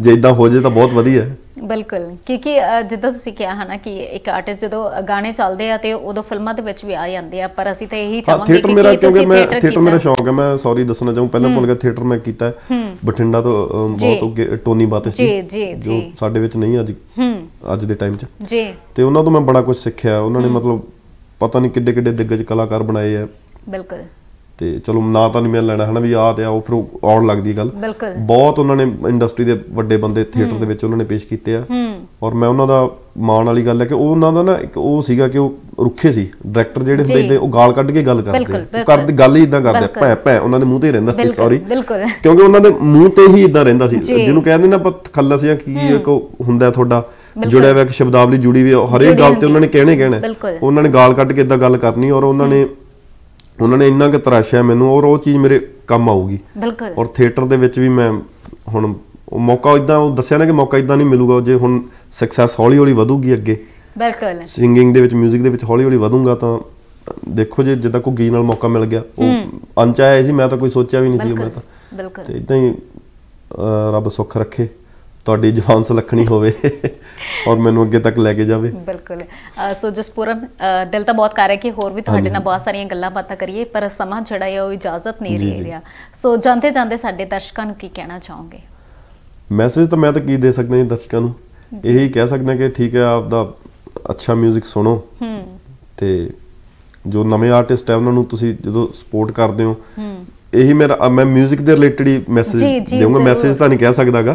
ਜੇ ਇਦਾਂ ਹੋ ਜੇ ਤਾਂ ਬਹੁਤ ਵਧੀਆ ਹੈ ਬਿਲਕੁਲ ਕਿਉਂਕਿ ਜਿੱਦਾਂ ਤੁਸੀਂ ਕਿਹਾ ਹਨਾ ਕਿ ਇੱਕ ਆਰਟਿਸਟ ਜਦੋਂ ਗਾਣੇ ਚੱਲਦੇ ਆ ਤੇ ਉਦੋਂ ਫਿਲਮਾਂ ਦੇ ਵਿੱਚ ਵੀ ਆ ਜਾਂਦੇ ਆ ਪਰ ਅਸੀਂ ਤਾਂ ਇਹੀ ਚਾਹਾਂਗੇ ਕਿ ਮੇਰਾ ਕਿਉਂਕਿ ਮੈਂ ਥੀਏਟਰ ਮੇਰਾ ਸ਼ੌਂਕ ਹੈ ਮੈਂ ਸੌਰੀ ਦੱਸਣਾ ਚਾਹੂੰ ਪਹਿਲਾਂ ਭੁੱਲ ਗਿਆ ਥੀਏਟਰ ਮੈਂ ਕੀਤਾ ਬਠਿੰਡਾ ਤੋਂ ਬਹੁਤ ਅੱਗੇ ਟੋਨੀ ਬਾਤ ਸੀ ਜੀ ਜੀ ਜੋ ਸਾਡੇ ਵਿੱਚ ਨਹੀਂ ਅੱਜ ਅੱਜ ਦੇ ਟਾਈਮ 'ਚ ਜੀ ਤੇ ਉਹਨਾਂ ਤੋਂ ਮੈਂ ਬੜਾ ਕੁਝ ਸਿੱਖਿਆ ਉਹਨਾਂ ਨੇ ਮਤਲਬ ਪਤਾ ਨਹੀਂ ਕਿੱਡੇ ਕਿੱਡੇ ਦਿੱਗਜ ਕਲਾਕਾਰ ਬਣਾਏ ਆ ਬਿਲਕੁਲ ਤੇ ਚਲੋ ਨਾ ਤਾਂ ਨਹੀਂ ਮਿਲ ਲੈਣਾ ਹਨਾ ਵੀ ਆ ਤੇ ਆ ਉਹ ਫਿਰ ਆਉਣ ਲੱਗਦੀ ਗੱਲ ਬਹੁਤ ਉਹਨਾਂ ਨੇ ਇੰਡਸਟਰੀ ਦੇ ਵੱਡੇ ਬੰਦੇ ਥੀਏਟਰ ਦੇ ਵਿੱਚ ਉਹਨਾਂ ਨੇ ਪੇਸ਼ ਕੀਤੇ ਆ ਔਰ ਮੈਂ ਉਹਨਾਂ ਦਾ ਮਾਣ ਵਾਲੀ ਗੱਲ ਹੈ ਕਿ ਉਹ ਉਹਨਾਂ ਦਾ ਨਾ ਇੱਕ ਉਹ ਸੀਗਾ ਕਿ ਉਹ ਰੁੱਖੇ ਸੀ ਡਾਇਰੈਕਟਰ ਜਿਹੜੇ ਹੁੰਦੇ ਤੇ ਉਹ ਗਾਲ ਕੱਢ ਕੇ ਗੱਲ ਕਰਦੇ ਕਰਦੇ ਗੱਲ ਹੀ ਇਦਾਂ ਕਰਦੇ ਭੈ ਭੈ ਉਹਨਾਂ ਦੇ ਮੂੰਹ ਤੇ ਰਹਿੰਦਾ ਸੀ ਸੌਰੀ ਕਿਉਂਕਿ ਉਹਨਾਂ ਦੇ ਮੂੰਹ ਤੇ ਹੀ ਇਦਾਂ ਰਹਿੰਦਾ ਸੀ ਜਿਹਨੂੰ ਕਹਿੰਦੇ ਨਾ ਖੱਲਸ ਜਾਂ ਕੀ ਹੁੰਦਾ ਤੁਹਾਡਾ ਜੁੜਿਆ ਹੋਇਆ ਇੱਕ ਸ਼ਬਦਾਵਲੀ ਜੁੜੀ ਹੋਈ ਹਰੇਕ ਗੱਲ ਤੇ ਉਹਨਾਂ ਨੇ ਕਹਿਣੇ ਕਹਿਣਾ ਉਹਨਾਂ ਨੇ ਗਾਲ ਕੱਢ ਕੇ ਇਦਾਂ ਗੱਲ ਕਰਨੀ ਔਰ ਉਹਨਾਂ ਨੇ ਉਹਨਾਂ ਨੇ ਇੰਨਾ ਕਿ ਤਰਾਸ਼ਿਆ ਮੈਨੂੰ ਔਰ ਉਹ ਚੀਜ਼ ਮੇਰੇ ਕੰਮ ਆਊਗੀ ਬਿਲਕੁਲ ਔਰ ਥੀਏਟਰ ਦੇ ਵਿੱਚ ਵੀ ਮੈਂ ਹੁਣ ਉਹ ਮੌਕਾ ਇਦਾਂ ਉਹ ਦੱਸਿਆ ਨਾ ਕਿ ਮੌਕਾ ਇਦਾਂ ਨਹੀਂ ਮਿਲੂਗਾ ਜੇ ਹੁਣ ਸਕਸੈਸ ਹੌਲੀ ਹੌਲੀ ਵਧੂਗੀ ਅੱਗੇ ਬਿਲਕੁਲ ਸਿੰਗਿੰਗ ਦੇ ਵਿੱਚ 뮤직 ਦੇ ਵਿੱਚ ਹੌਲੀ ਹੌਲੀ ਵਧੂਗਾ ਤਾਂ ਦੇਖੋ ਜੇ ਜਿੱਦਾਂ ਗੀ ਨਾਲ ਮੌਕਾ ਮਿਲ ਗਿਆ ਉਹ ਅਨਚਾਹਿਆ ਸੀ ਮੈਂ ਤਾਂ ਕੋਈ ਸੋਚਿਆ ਵੀ ਨਹੀਂ ਸੀ ਮੈਂ ਤਾਂ ਬਿਲਕੁਲ ਤੇ ਇਦਾਂ ਹੀ ਰੱਬ ਸੁੱਖ ਰੱਖੇ ਤੁਹਾਡੀ ਜਵਾਨ ਸੁਲੱਖਣੀ ਹੋਵੇ ਔਰ ਮੈਨੂੰ ਅੱਗੇ ਤੱਕ ਲੈ ਕੇ ਜਾਵੇ ਬਿਲਕੁਲ ਸੋ ਜਸਪੂਰਮ ਦਿਲ ਤਾਂ ਬਹੁਤ ਕਰ ਰਿਹਾ ਕਿ ਹੋਰ ਵੀ ਤੁਹਾਡੇ ਨਾਲ ਬਹੁਤ ਸਾਰੀਆਂ ਗੱਲਾਂ ਬਾਤਾਂ ਕਰੀਏ ਪਰ ਸਮਾਂ ਜਿਹੜਾ ਹੈ ਉਹ ਇਜਾਜ਼ਤ ਨਹੀਂ ਦੇ ਰਿਹਾ ਸੋ ਜਾਂਦੇ ਜਾਂਦੇ ਸਾਡੇ ਦਰਸ਼ਕਾਂ ਨੂੰ ਕੀ ਕਹਿਣਾ ਚਾਹੋਗੇ ਮੈਸੇਜ ਤਾਂ ਮੈਂ ਤਾਂ ਕੀ ਦੇ ਸਕਦਾ ਜੀ ਦਰਸ਼ਕਾਂ ਨੂੰ ਇਹੀ ਕਹਿ ਸਕਦਾ ਕਿ ਠੀਕ ਹੈ ਆਪ ਦਾ ਅੱਛਾ 뮤직 ਸੁਣੋ ਹੂੰ ਤੇ ਜੋ ਨਵੇਂ ਆਰਟਿਸਟ ਹੈ ਉਹਨਾਂ ਨੂੰ ਤੁਸੀਂ ਜਦੋਂ ਸਪੋਰਟ ਕਰਦੇ ਹੋ ਹੂੰ ਇਹੀ ਮੇਰਾ ਮੈਂ 뮤직 ਦੇ ਰਿਲੇਟਡ ਹੀ ਮੈਸੇਜ ਦੇਵਾਂਗਾ ਮੈਸੇਜ ਤਾਂ ਨਹੀਂ ਕਹਿ ਸਕਦਾਗਾ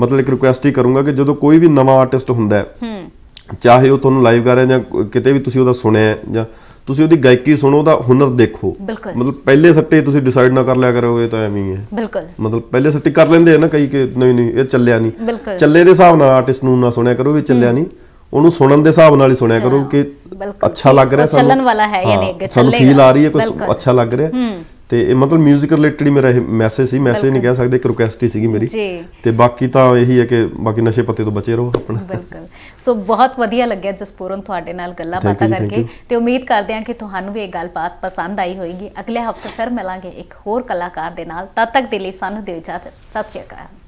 ਮਤਲਬ ਇੱਕ ਰਿਕੁਐਸਟ ਹੀ ਕਰੂੰਗਾ ਕਿ ਜਦੋਂ ਕੋਈ ਵੀ ਨਵਾਂ ਆਰਟਿਸਟ ਹੁੰਦਾ ਹੈ ਹੂੰ ਚਾਹੇ ਉਹ ਤੁਹਾਨੂੰ ਲਾਈਵ ਕਰ ਰਿਹਾ ਜਾਂ ਕਿਤੇ ਵੀ ਤੁਸੀਂ ਉਹਦਾ ਸੁਣਿਆ ਜਾਂ ਤੁਸੀਂ ਉਹਦੀ ਗਾਇਕੀ ਸੁਣੋ ਉਹਦਾ ਹੁਨਰ ਦੇਖੋ ਮਤਲਬ ਪਹਿਲੇ ਸੱਟੇ ਤੁਸੀਂ ਡਿਸਾਈਡ ਨਾ ਕਰ ਲਿਆ ਕਰੋ ਇਹ ਤਾਂ ਐਵੇਂ ਹੀ ਹੈ ਬਿਲਕੁਲ ਮਤਲਬ ਪਹਿਲੇ ਸੱਟੇ ਕਰ ਲੈਂਦੇ ਆ ਨਾ ਕਈ ਕਿ ਨਹੀਂ ਨਹੀਂ ਇਹ ਚੱਲਿਆ ਨਹੀਂ ਚੱਲੇ ਦੇ ਹਿਸਾਬ ਨਾਲ ਆਰਟਿਸਟ ਨੂੰ ਨਾ ਸੁਣਿਆ ਕਰੋ ਵੀ ਚੱਲਿਆ ਨਹੀਂ ਉਹਨੂੰ ਸੁਣਨ ਦੇ ਹਿਸਾਬ ਨਾਲ ਹੀ ਸੁਣਿਆ ਕਰੋ ਕਿ ਅੱਛਾ ਲੱਗ ਰਿਹਾ ਸਾਨੂੰ ਚੱਲਣ ਵਾਲਾ ਹੈ ਯਾਨੀ ਅੱਗੇ ਚੱਲੇਗਾ ਸਾਨੂੰ ਫੀਲ ਆ ਰਹੀ ਹੈ ਕੁਝ ਅੱਛਾ ਲੱਗ ਰਿਹਾ ਤੇ ਇਹ ਮਤਲਬ 뮤직 ਰਿਲੇਟਡ ਹੀ ਮੇਰਾ ਇਹ ਮੈਸੇਜ ਸੀ ਮੈਸੇਜ ਨਹੀਂ ਕਹਿ ਸਕਦੇ ਇੱਕ ਰਿਕੁਐਸਟ ਹੀ ਸੀਗੀ ਮੇਰੀ ਜੀ ਤੇ ਬਾਕੀ ਤਾਂ ਇਹੀ ਹੈ ਕਿ ਬਾਕੀ ਨਸ਼ੇ ਪੱਤੇ ਤੋਂ ਬਚੇ ਰਹੋ ਆਪਣਾ ਬਿਲਕੁਲ ਸੋ ਬਹੁਤ ਵਧੀਆ ਲੱਗਿਆ ਜਸਪੂਰਨ ਤੁਹਾਡੇ ਨਾਲ ਗੱਲਾਂ ਬਾਤਾਂ ਕਰਕੇ ਤੇ ਉਮੀਦ ਕਰਦੇ ਹਾਂ ਕਿ ਤੁਹਾਨੂੰ ਵੀ ਇਹ ਗੱਲਬਾਤ ਪਸੰਦ ਆਈ ਹੋਵੇਗੀ ਅਗਲੇ ਹਫਤੇ ਫਿਰ ਮਿਲਾਂਗੇ ਇੱਕ ਹੋਰ ਕਲਾਕਾਰ ਦੇ ਨਾਲ ਤਦ ਤੱਕ ਦੇ ਲਈ ਸਾਨੂੰ ਦਿਓ ਇਜਾਜ਼ਤ ਸਤਿ ਸ਼੍ਰੀ ਅਕਾਲ